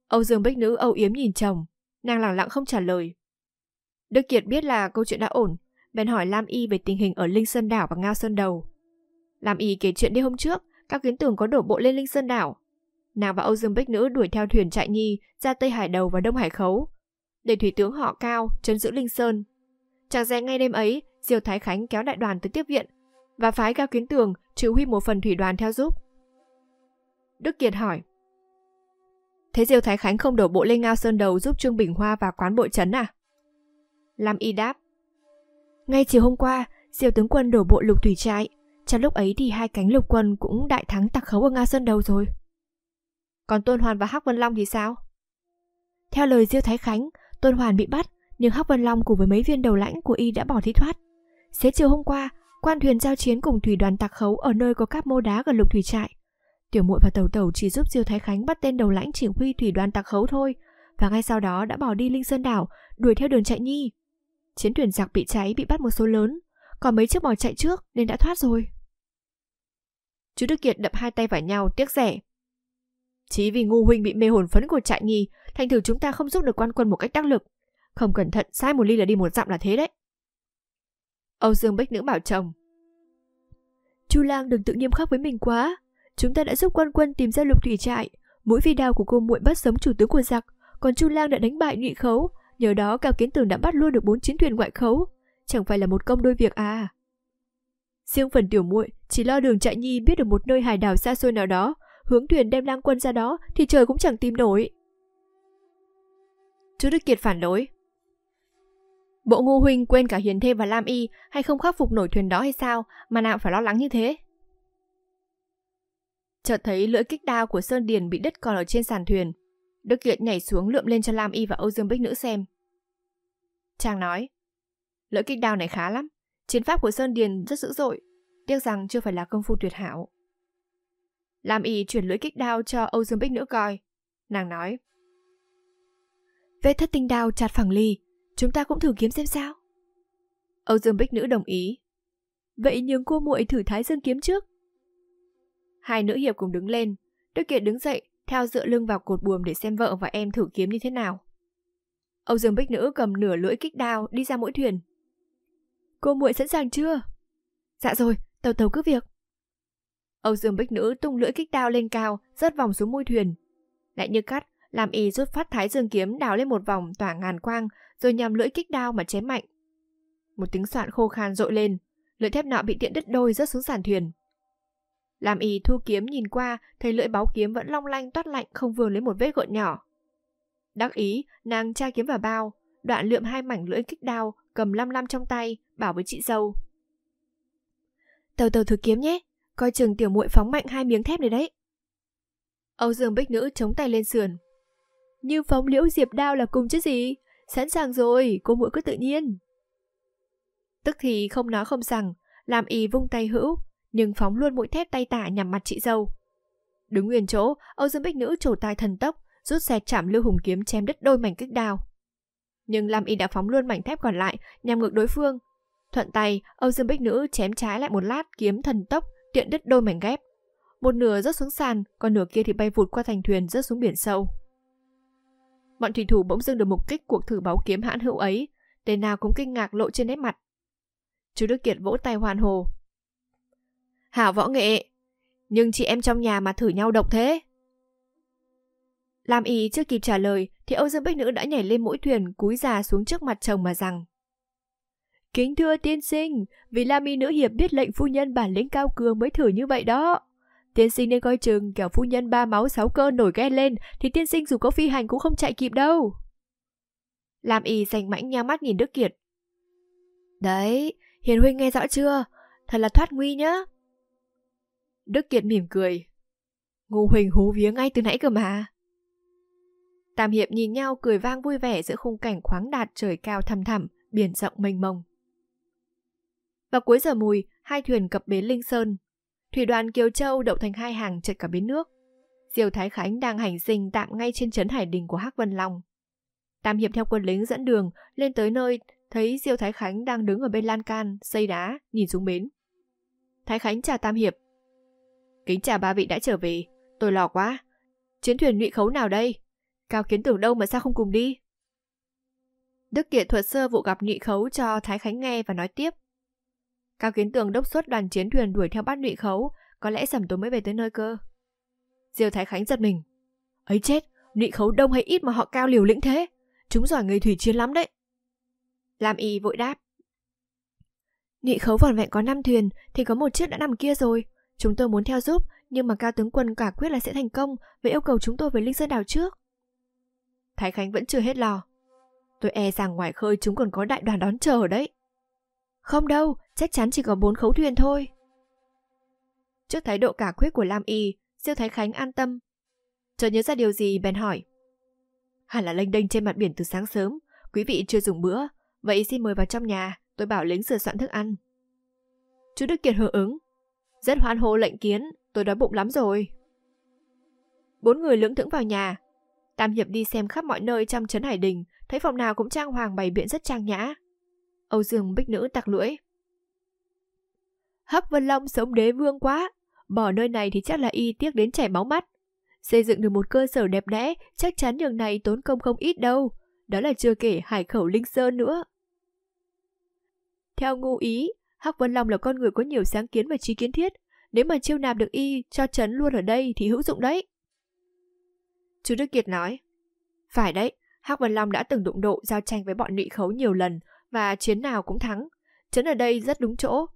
Âu Dương Bích Nữ âu yếm nhìn chồng, nàng lặng lặng không trả lời. Đức Kiệt biết là câu chuyện đã ổn, bèn hỏi Lam Y về tình hình ở Linh Sơn Đảo và Ngao Sơn Đầu. Lam Y kể chuyện đi hôm trước, các kiến tường có đổ bộ lên Linh Sơn Đảo. Nàng và Âu Dương Bích Nữ đuổi theo thuyền chạy nhi ra Tây Hải Đầu và Đông Hải Khấu, để thủy tướng họ cao chấn giữ Linh Sơn. Chẳng dè ngay đêm ấy, diều Thái Khánh kéo đại đoàn tới tiếp viện và phái cao kiến tường chỉ huy một phần thủy đoàn theo giúp. Đức Kiệt hỏi, Thế diều Thái Khánh không đổ bộ lên ngao sơn đầu giúp Trương Bình Hoa và quán bội trấn à? Lam Y đáp, Ngay chiều hôm qua, diều tướng quân đổ bộ lục thủy trại, trong lúc ấy thì hai cánh lục quân cũng đại thắng tặc khấu ở Nga Sơn Đầu rồi. Còn Tôn Hoàn và Hắc Vân Long thì sao? Theo lời Diêu Thái Khánh, Tôn Hoàn bị bắt, nhưng Hắc Vân Long cùng với mấy viên đầu lãnh của y đã bỏ thi thoát. Xế chiều hôm qua, quan thuyền giao chiến cùng thủy đoàn tặc khấu ở nơi có các mô đá gần lục thủy trại. Tiểu muội và tẩu tẩu chỉ giúp Diêu Thái Khánh bắt tên đầu lãnh chỉ huy thủy đoàn tặc khấu thôi, và ngay sau đó đã bỏ đi Linh Sơn Đảo, đuổi theo đường chạy nhi. Chiến thuyền giặc bị cháy bị bắt một số lớn, còn mấy chiếc bò chạy trước nên đã thoát rồi. Chú Đức Kiệt đập hai tay vào nhau, tiếc rẻ. Chỉ vì ngu huynh bị mê hồn phấn của trại nghi, thành thử chúng ta không giúp được quan quân một cách đắc lực. Không cẩn thận, sai một ly là đi một dặm là thế đấy. Âu Dương Bích Nữ bảo chồng. Chu Lang đừng tự nghiêm khắc với mình quá. Chúng ta đã giúp quan quân tìm ra lục thủy trại. Mũi phi đao của cô muội bắt sống chủ tướng của giặc, còn Chu Lang đã đánh bại nhị khấu. Nhờ đó Cao Kiến Tường đã bắt luôn được bốn chiến thuyền ngoại khấu. Chẳng phải là một công đôi việc à? Riêng phần tiểu muội chỉ lo đường chạy nhi biết được một nơi hải đảo xa xôi nào đó, hướng thuyền đem lang quân ra đó thì trời cũng chẳng tìm nổi. Chú Đức Kiệt phản đối. Bộ ngu huynh quên cả Hiền Thê và Lam Y hay không khắc phục nổi thuyền đó hay sao mà nào phải lo lắng như thế? Chợt thấy lưỡi kích đao của Sơn Điền bị đứt còn ở trên sàn thuyền. Đức Kiệt nhảy xuống lượm lên cho Lam Y và Âu Dương Bích nữ xem. Chàng nói, lưỡi kích đao này khá lắm, chiến pháp của Sơn Điền rất dữ dội, Tiếc rằng chưa phải là công phu tuyệt hảo. Lam Y chuyển lưỡi kích đao cho Âu Dương Bích nữa coi. Nàng nói. Vết thất tinh đao chặt phẳng ly, chúng ta cũng thử kiếm xem sao. Âu Dương Bích Nữ đồng ý. Vậy nhường cô muội thử thái dương kiếm trước. Hai nữ hiệp cùng đứng lên, Đức Kiệt đứng dậy, theo dựa lưng vào cột buồm để xem vợ và em thử kiếm như thế nào. Âu Dương Bích Nữ cầm nửa lưỡi kích đao đi ra mỗi thuyền. Cô muội sẵn sàng chưa? Dạ rồi, tàu tàu cứ việc. Âu Dương Bích Nữ tung lưỡi kích đao lên cao, rớt vòng xuống môi thuyền. Lại như cắt, làm y rút phát thái dương kiếm đào lên một vòng tỏa ngàn quang, rồi nhằm lưỡi kích đao mà chém mạnh. Một tiếng soạn khô khan rội lên, lưỡi thép nọ bị tiện đứt đôi rớt xuống sàn thuyền. Làm y thu kiếm nhìn qua, thấy lưỡi báo kiếm vẫn long lanh toát lạnh không vương lấy một vết gợn nhỏ. Đắc ý, nàng tra kiếm vào bao, đoạn lượm hai mảnh lưỡi kích đao, cầm lăm lăm trong tay, bảo với chị dâu. Tàu tàu thử kiếm nhé, coi chừng tiểu muội phóng mạnh hai miếng thép này đấy. Âu Dương Bích Nữ chống tay lên sườn. Như phóng liễu diệp đao là cùng chứ gì, sẵn sàng rồi, cô muội cứ tự nhiên. Tức thì không nói không rằng, làm ý vung tay hữu, nhưng phóng luôn mũi thép tay tả nhằm mặt chị dâu. Đứng nguyên chỗ, Âu Dương Bích Nữ trổ tai thần tốc, rút xẹt chạm lưu hùng kiếm chém đứt đôi mảnh kích đao. Nhưng làm Y đã phóng luôn mảnh thép còn lại nhằm ngược đối phương, Thuận tay, Âu Dương Bích Nữ chém trái lại một lát kiếm thần tốc, tiện đứt đôi mảnh ghép. Một nửa rớt xuống sàn, còn nửa kia thì bay vụt qua thành thuyền rớt xuống biển sâu. Bọn thủy thủ bỗng dưng được mục kích cuộc thử báu kiếm hãn hữu ấy, tên nào cũng kinh ngạc lộ trên nét mặt. Chú Đức Kiệt vỗ tay hoàn hồ. Hảo võ nghệ, nhưng chị em trong nhà mà thử nhau độc thế. Làm ý chưa kịp trả lời thì Âu Dương Bích Nữ đã nhảy lên mũi thuyền cúi già xuống trước mặt chồng mà rằng Kính thưa tiên sinh, vì la mi nữ hiệp biết lệnh phu nhân bản lĩnh cao cường mới thử như vậy đó. Tiên sinh nên coi chừng kẻo phu nhân ba máu sáu cơ nổi ghen lên thì tiên sinh dù có phi hành cũng không chạy kịp đâu. Lam y rành mãnh nhắm mắt nhìn Đức Kiệt. Đấy, Hiền Huynh nghe rõ chưa? Thật là thoát nguy nhá. Đức Kiệt mỉm cười. Ngô Huỳnh hú vía ngay từ nãy cơ mà. Tam Hiệp nhìn nhau cười vang vui vẻ giữa khung cảnh khoáng đạt trời cao thăm thẳm, biển rộng mênh mông. Và cuối giờ mùi, hai thuyền cập bến Linh Sơn. Thủy đoàn Kiều Châu đậu thành hai hàng chật cả bến nước. Diều Thái Khánh đang hành dinh tạm ngay trên trấn Hải Đình của Hắc Vân Long. Tam Hiệp theo quân lính dẫn đường, lên tới nơi, thấy Diêu Thái Khánh đang đứng ở bên lan can, xây đá, nhìn xuống bến. Thái Khánh chào Tam Hiệp. Kính chào ba vị đã trở về, tôi lo quá. Chiến thuyền lụy khấu nào đây? Cao kiến tưởng đâu mà sao không cùng đi? Đức Kiệt thuật sơ vụ gặp nhị khấu cho Thái Khánh nghe và nói tiếp. Cao Kiến Tường đốc suất đoàn chiến thuyền đuổi theo bát nhụy khấu, có lẽ sẩm tối mới về tới nơi cơ. Diêu Thái Khánh giật mình. Ấy chết, nhụy khấu đông hay ít mà họ cao liều lĩnh thế. Chúng giỏi người thủy chiến lắm đấy. Làm y vội đáp. Nhị khấu vỏn vẹn có năm thuyền thì có một chiếc đã nằm kia rồi. Chúng tôi muốn theo giúp, nhưng mà cao tướng quân cả quyết là sẽ thành công với yêu cầu chúng tôi về Linh Sơn Đảo trước. Thái Khánh vẫn chưa hết lo. Tôi e rằng ngoài khơi chúng còn có đại đoàn đón chờ đấy. Không đâu, chắc chắn chỉ có bốn khấu thuyền thôi. Trước thái độ cả quyết của Lam Y, siêu thái Khánh an tâm. Chợt nhớ ra điều gì bèn hỏi. Hẳn là lênh đênh trên mặt biển từ sáng sớm, quý vị chưa dùng bữa, vậy xin mời vào trong nhà, tôi bảo lính sửa soạn thức ăn. Chú Đức Kiệt hưởng ứng. Rất hoan hô lệnh kiến, tôi đói bụng lắm rồi. Bốn người lưỡng thững vào nhà. Tam Hiệp đi xem khắp mọi nơi trong trấn Hải Đình, thấy phòng nào cũng trang hoàng bày biện rất trang nhã. Âu Dương bích nữ tặc lưỡi, Hắc Vân Long sống đế vương quá, bỏ nơi này thì chắc là y tiếc đến chảy máu mắt. Xây dựng được một cơ sở đẹp đẽ, chắc chắn nhường này tốn công không ít đâu. Đó là chưa kể hải khẩu Linh Sơn nữa. Theo ngu ý, Hắc Vân Long là con người có nhiều sáng kiến và trí kiến thiết. Nếu mà chiêu nạp được y cho trấn luôn ở đây thì hữu dụng đấy. Chú Đức Kiệt nói, phải đấy, Hắc Vân Long đã từng đụng độ giao tranh với bọn nị khấu nhiều lần và chiến nào cũng thắng. Trấn ở đây rất đúng chỗ,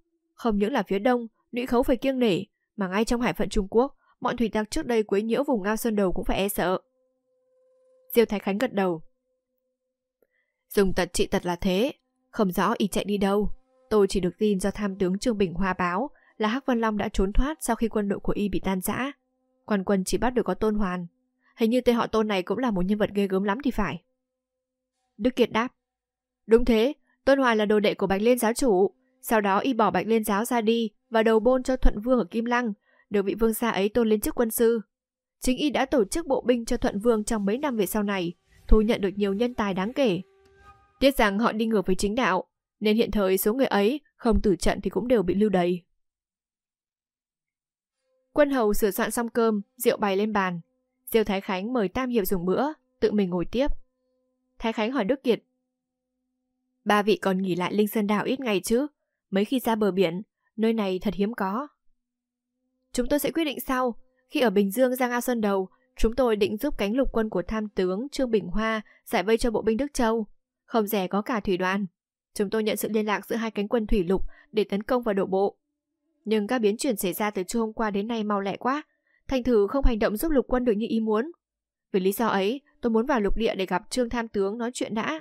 không những là phía đông, lũy khấu phải kiêng nể, mà ngay trong hải phận Trung Quốc, mọi thủy tặc trước đây quấy nhiễu vùng ngao sơn đầu cũng phải e sợ. Diêu Thái Khánh gật đầu. Dùng tật trị tật là thế, không rõ y chạy đi đâu. Tôi chỉ được tin do tham tướng Trương Bình Hoa báo là Hắc Văn Long đã trốn thoát sau khi quân đội của y bị tan rã. Quan quân chỉ bắt được có Tôn Hoàn. Hình như tên họ Tôn này cũng là một nhân vật ghê gớm lắm thì phải. Đức Kiệt đáp. Đúng thế, Tôn Hoàn là đồ đệ của Bạch Liên giáo chủ. Sau đó y bỏ Bạch Liên Giáo ra đi và đầu bôn cho Thuận Vương ở Kim Lăng, được vị vương gia ấy tôn lên chức quân sư. Chính y đã tổ chức bộ binh cho Thuận Vương trong mấy năm về sau này, thu nhận được nhiều nhân tài đáng kể. Tiếc rằng họ đi ngược với chính đạo, nên hiện thời số người ấy không tử trận thì cũng đều bị lưu đầy. Quân hầu sửa soạn xong cơm, rượu bày lên bàn. Diêu Thái Khánh mời Tam Hiệp dùng bữa, tự mình ngồi tiếp. Thái Khánh hỏi Đức Kiệt. Ba vị còn nghỉ lại Linh Sơn đạo ít ngày chứ, Mấy khi ra bờ biển, nơi này thật hiếm có. Chúng tôi sẽ quyết định sau. Khi ở Bình Dương ra A Sơn Đầu, chúng tôi định giúp cánh lục quân của tham tướng Trương Bình Hoa giải vây cho bộ binh Đức Châu. Không rẻ có cả thủy đoàn. Chúng tôi nhận sự liên lạc giữa hai cánh quân thủy lục để tấn công vào đổ bộ. Nhưng các biến chuyển xảy ra từ trưa hôm qua đến nay mau lẹ quá. Thành thử không hành động giúp lục quân được như ý muốn. Vì lý do ấy, tôi muốn vào lục địa để gặp Trương Tham Tướng nói chuyện đã.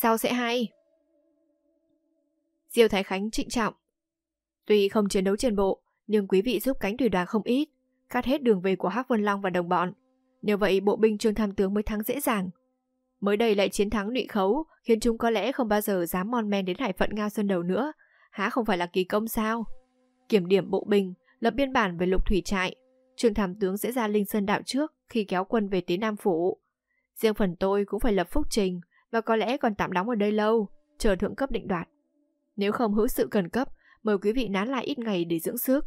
Sau sẽ hay. Diêu Thái Khánh trịnh trọng. Tuy không chiến đấu trên bộ, nhưng quý vị giúp cánh thủy đoàn không ít, cắt hết đường về của Hắc Vân Long và đồng bọn. Nếu vậy bộ binh Trương Tham Tướng mới thắng dễ dàng. Mới đây lại chiến thắng nụy khấu, khiến chúng có lẽ không bao giờ dám mon men đến hải phận Ngao Sơn Đầu nữa. Há không phải là kỳ công sao? Kiểm điểm bộ binh, lập biên bản về lục thủy trại. Trương Tham Tướng sẽ ra Linh Sơn Đạo trước khi kéo quân về tới Nam Phủ. Riêng phần tôi cũng phải lập phúc trình và có lẽ còn tạm đóng ở đây lâu, chờ thượng cấp định đoạt. Nếu không hữu sự cần cấp, mời quý vị nán lại ít ngày để dưỡng sức.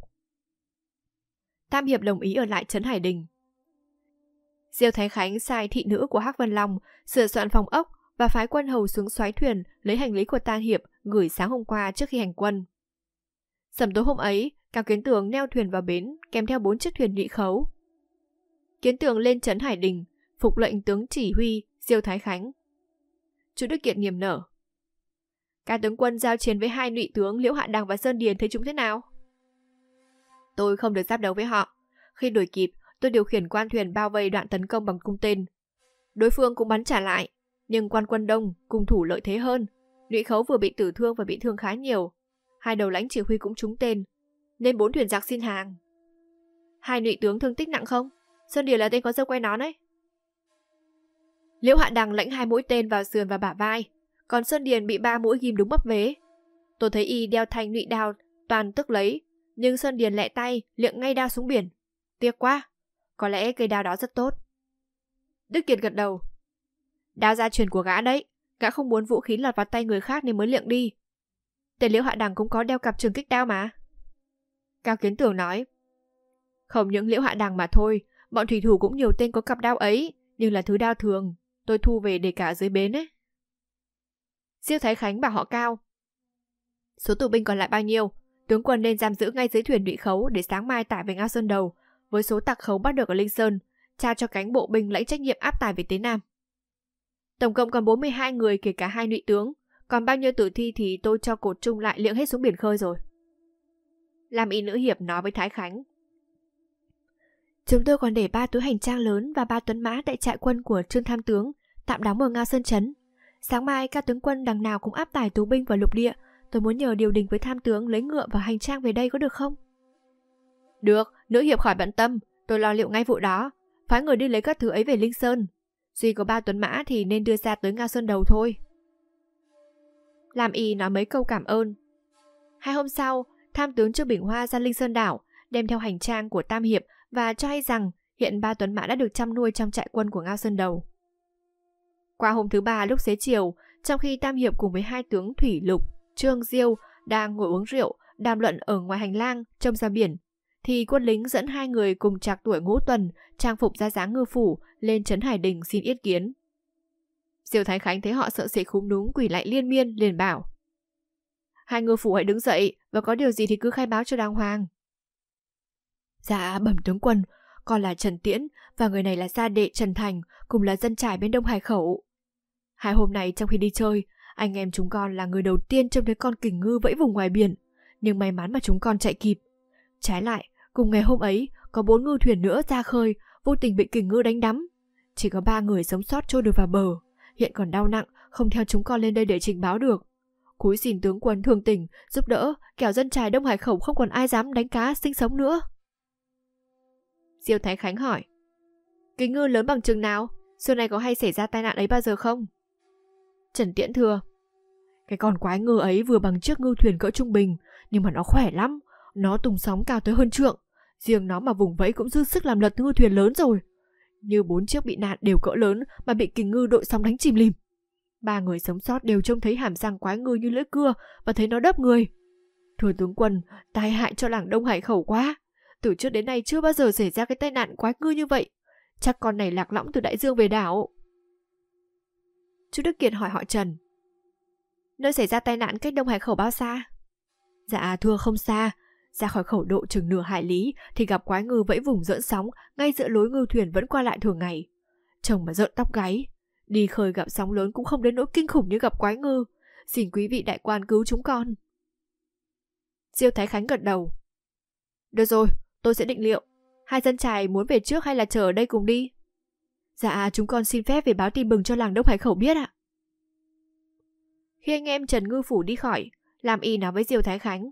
Tam Hiệp đồng ý ở lại Trấn Hải Đình. Diêu Thái Khánh sai thị nữ của Hắc Vân Long sửa soạn phòng ốc và phái quân hầu xuống xoáy thuyền lấy hành lý của Tam Hiệp gửi sáng hôm qua trước khi hành quân. Sầm tối hôm ấy, Cao Kiến Tường neo thuyền vào bến kèm theo bốn chiếc thuyền nhị khấu. Kiến Tường lên Trấn Hải Đình, phục lệnh tướng chỉ huy Diêu Thái Khánh. Chú Đức Kiệt niềm nở. Các tướng quân giao chiến với hai nụy tướng Liễu Hạ Đằng và Sơn Điền thấy chúng thế nào? Tôi không được giáp đấu với họ. Khi đuổi kịp, tôi điều khiển quan thuyền bao vây đoạn tấn công bằng cung tên. Đối phương cũng bắn trả lại, nhưng quan quân đông cùng thủ lợi thế hơn. Lũy khấu vừa bị tử thương và bị thương khá nhiều. Hai đầu lãnh chỉ huy cũng trúng tên, nên bốn thuyền giặc xin hàng. Hai nụy tướng thương tích nặng không? Sơn Điền là tên có dâu quay nó đấy. Liễu Hạ Đằng lãnh hai mũi tên vào sườn và bả vai, còn Sơn Điền bị ba mũi ghim đúng bắp vế. Tôi thấy y đeo thanh lụy đao, toàn tức lấy, nhưng Sơn Điền lẹ tay, liệng ngay đao xuống biển. Tiếc quá, có lẽ cây đao đó rất tốt. Đức Kiệt gật đầu. Đao gia truyền của gã đấy, gã không muốn vũ khí lọt vào tay người khác nên mới liệng đi. Tề liễu hạ đằng cũng có đeo cặp trường kích đao mà. Cao Kiến Tưởng nói, không những liễu hạ đằng mà thôi, bọn thủy thủ cũng nhiều tên có cặp đao ấy, nhưng là thứ đao thường, tôi thu về để cả dưới bến ấy. Siêu Thái Khánh bảo họ cao. Số tù binh còn lại bao nhiêu? Tướng quân nên giam giữ ngay dưới thuyền bị khấu để sáng mai tải về Ngao Sơn đầu. Với số tạc khấu bắt được ở Linh Sơn, trao cho cánh bộ binh lãnh trách nhiệm áp tải về Tế Nam. Tổng cộng còn 42 người kể cả hai nụy tướng, còn bao nhiêu tử thi thì tôi cho cột chung lại liệng hết xuống biển khơi rồi. Làm y nữ hiệp nói với Thái Khánh. Chúng tôi còn để ba túi hành trang lớn và ba tuấn mã tại trại quân của Trương Tham Tướng tạm đóng ở Ngao Sơn Trấn. Sáng mai các tướng quân đằng nào cũng áp tải tú binh vào lục địa, tôi muốn nhờ điều đình với tham tướng lấy ngựa và hành trang về đây có được không? Được, nữ hiệp khỏi bận tâm, tôi lo liệu ngay vụ đó. Phái người đi lấy các thứ ấy về Linh Sơn. Duy có ba tuấn mã thì nên đưa ra tới Nga Sơn đầu thôi. Làm y nói mấy câu cảm ơn. Hai hôm sau, tham tướng Trương Bình Hoa ra Linh Sơn đảo, đem theo hành trang của Tam Hiệp và cho hay rằng hiện ba tuấn mã đã được chăm nuôi trong trại quân của Ngao Sơn Đầu. Qua hôm thứ ba lúc xế chiều, trong khi Tam Hiệp cùng với hai tướng Thủy Lục, Trương Diêu đang ngồi uống rượu, đàm luận ở ngoài hành lang trông ra biển, thì quân lính dẫn hai người cùng trạc tuổi ngũ tuần, trang phục ra dáng ngư phủ, lên trấn Hải Đình xin yết kiến. Diêu Thái Khánh thấy họ sợ sệt khúm núm quỷ lại liên miên, liền bảo. Hai ngư phủ hãy đứng dậy, và có điều gì thì cứ khai báo cho đàng hoàng. Dạ, bẩm tướng quân, con là Trần Tiễn và người này là gia đệ Trần Thành, cùng là dân trải bên Đông Hải Khẩu. Hai hôm nay trong khi đi chơi, anh em chúng con là người đầu tiên trông thấy con kình ngư vẫy vùng ngoài biển, nhưng may mắn mà chúng con chạy kịp. Trái lại, cùng ngày hôm ấy, có bốn ngư thuyền nữa ra khơi, vô tình bị kình ngư đánh đắm. Chỉ có ba người sống sót trôi được vào bờ, hiện còn đau nặng, không theo chúng con lên đây để trình báo được. Cúi xin tướng quân thương tình, giúp đỡ, kẻo dân trài Đông Hải Khẩu không còn ai dám đánh cá sinh sống nữa. Diêu Thái Khánh hỏi. Kính ngư lớn bằng chừng nào? Xưa này có hay xảy ra tai nạn ấy bao giờ không? Trần Tiễn thưa. Cái con quái ngư ấy vừa bằng chiếc ngư thuyền cỡ trung bình, nhưng mà nó khỏe lắm. Nó tung sóng cao tới hơn trượng. Riêng nó mà vùng vẫy cũng dư sức làm lật ngư thuyền lớn rồi. Như bốn chiếc bị nạn đều cỡ lớn mà bị kình ngư đội sóng đánh chìm lìm. Ba người sống sót đều trông thấy hàm răng quái ngư như lưỡi cưa và thấy nó đớp người. Thừa tướng quân, tai hại cho làng Đông Hải khẩu quá. Từ trước đến nay chưa bao giờ xảy ra cái tai nạn quái ngư như vậy. Chắc con này lạc lõng từ đại dương về đảo. Chú Đức Kiệt hỏi họ Trần. Nơi xảy ra tai nạn cách Đông Hải Khẩu bao xa? Dạ thưa không xa. Ra khỏi khẩu độ chừng nửa hải lý thì gặp quái ngư vẫy vùng dỡn sóng ngay giữa lối ngư thuyền vẫn qua lại thường ngày. Chồng mà rợn tóc gáy. Đi khơi gặp sóng lớn cũng không đến nỗi kinh khủng như gặp quái ngư. Xin quý vị đại quan cứu chúng con. Diêu Thái Khánh gật đầu. Được rồi, Tôi sẽ định liệu, hai dân trài muốn về trước hay là chờ ở đây cùng đi? Dạ, chúng con xin phép về báo tin mừng cho làng Đông Hải Khẩu biết ạ. Khi anh em Trần Ngư Phủ đi khỏi, làm y nói với Diêu Thái Khánh.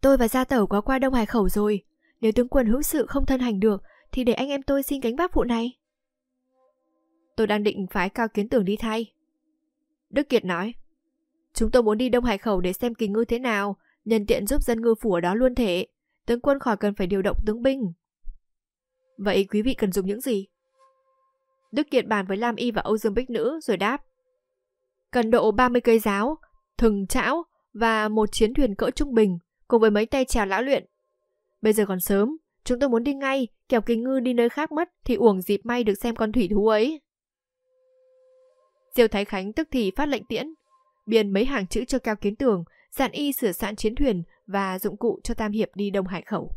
Tôi và gia tẩu có qua Đông Hải Khẩu rồi, nếu tướng quân hữu sự không thân hành được thì để anh em tôi xin gánh bác phụ này. Tôi đang định phái cao kiến tưởng đi thay. Đức Kiệt nói, chúng tôi muốn đi Đông Hải Khẩu để xem kỳ ngư thế nào, nhân tiện giúp dân ngư phủ ở đó luôn thể tướng quân khỏi cần phải điều động tướng binh. Vậy quý vị cần dùng những gì? Đức Kiệt bàn với Lam Y và Âu Dương Bích Nữ rồi đáp. Cần độ 30 cây giáo, thừng chảo và một chiến thuyền cỡ trung bình cùng với mấy tay trèo lão luyện. Bây giờ còn sớm, chúng tôi muốn đi ngay, kẻo kính ngư đi nơi khác mất thì uổng dịp may được xem con thủy thú ấy. Diêu Thái Khánh tức thì phát lệnh tiễn, biên mấy hàng chữ cho cao kiến tường, dặn y sửa sẵn chiến thuyền và dụng cụ cho Tam Hiệp đi Đông Hải Khẩu.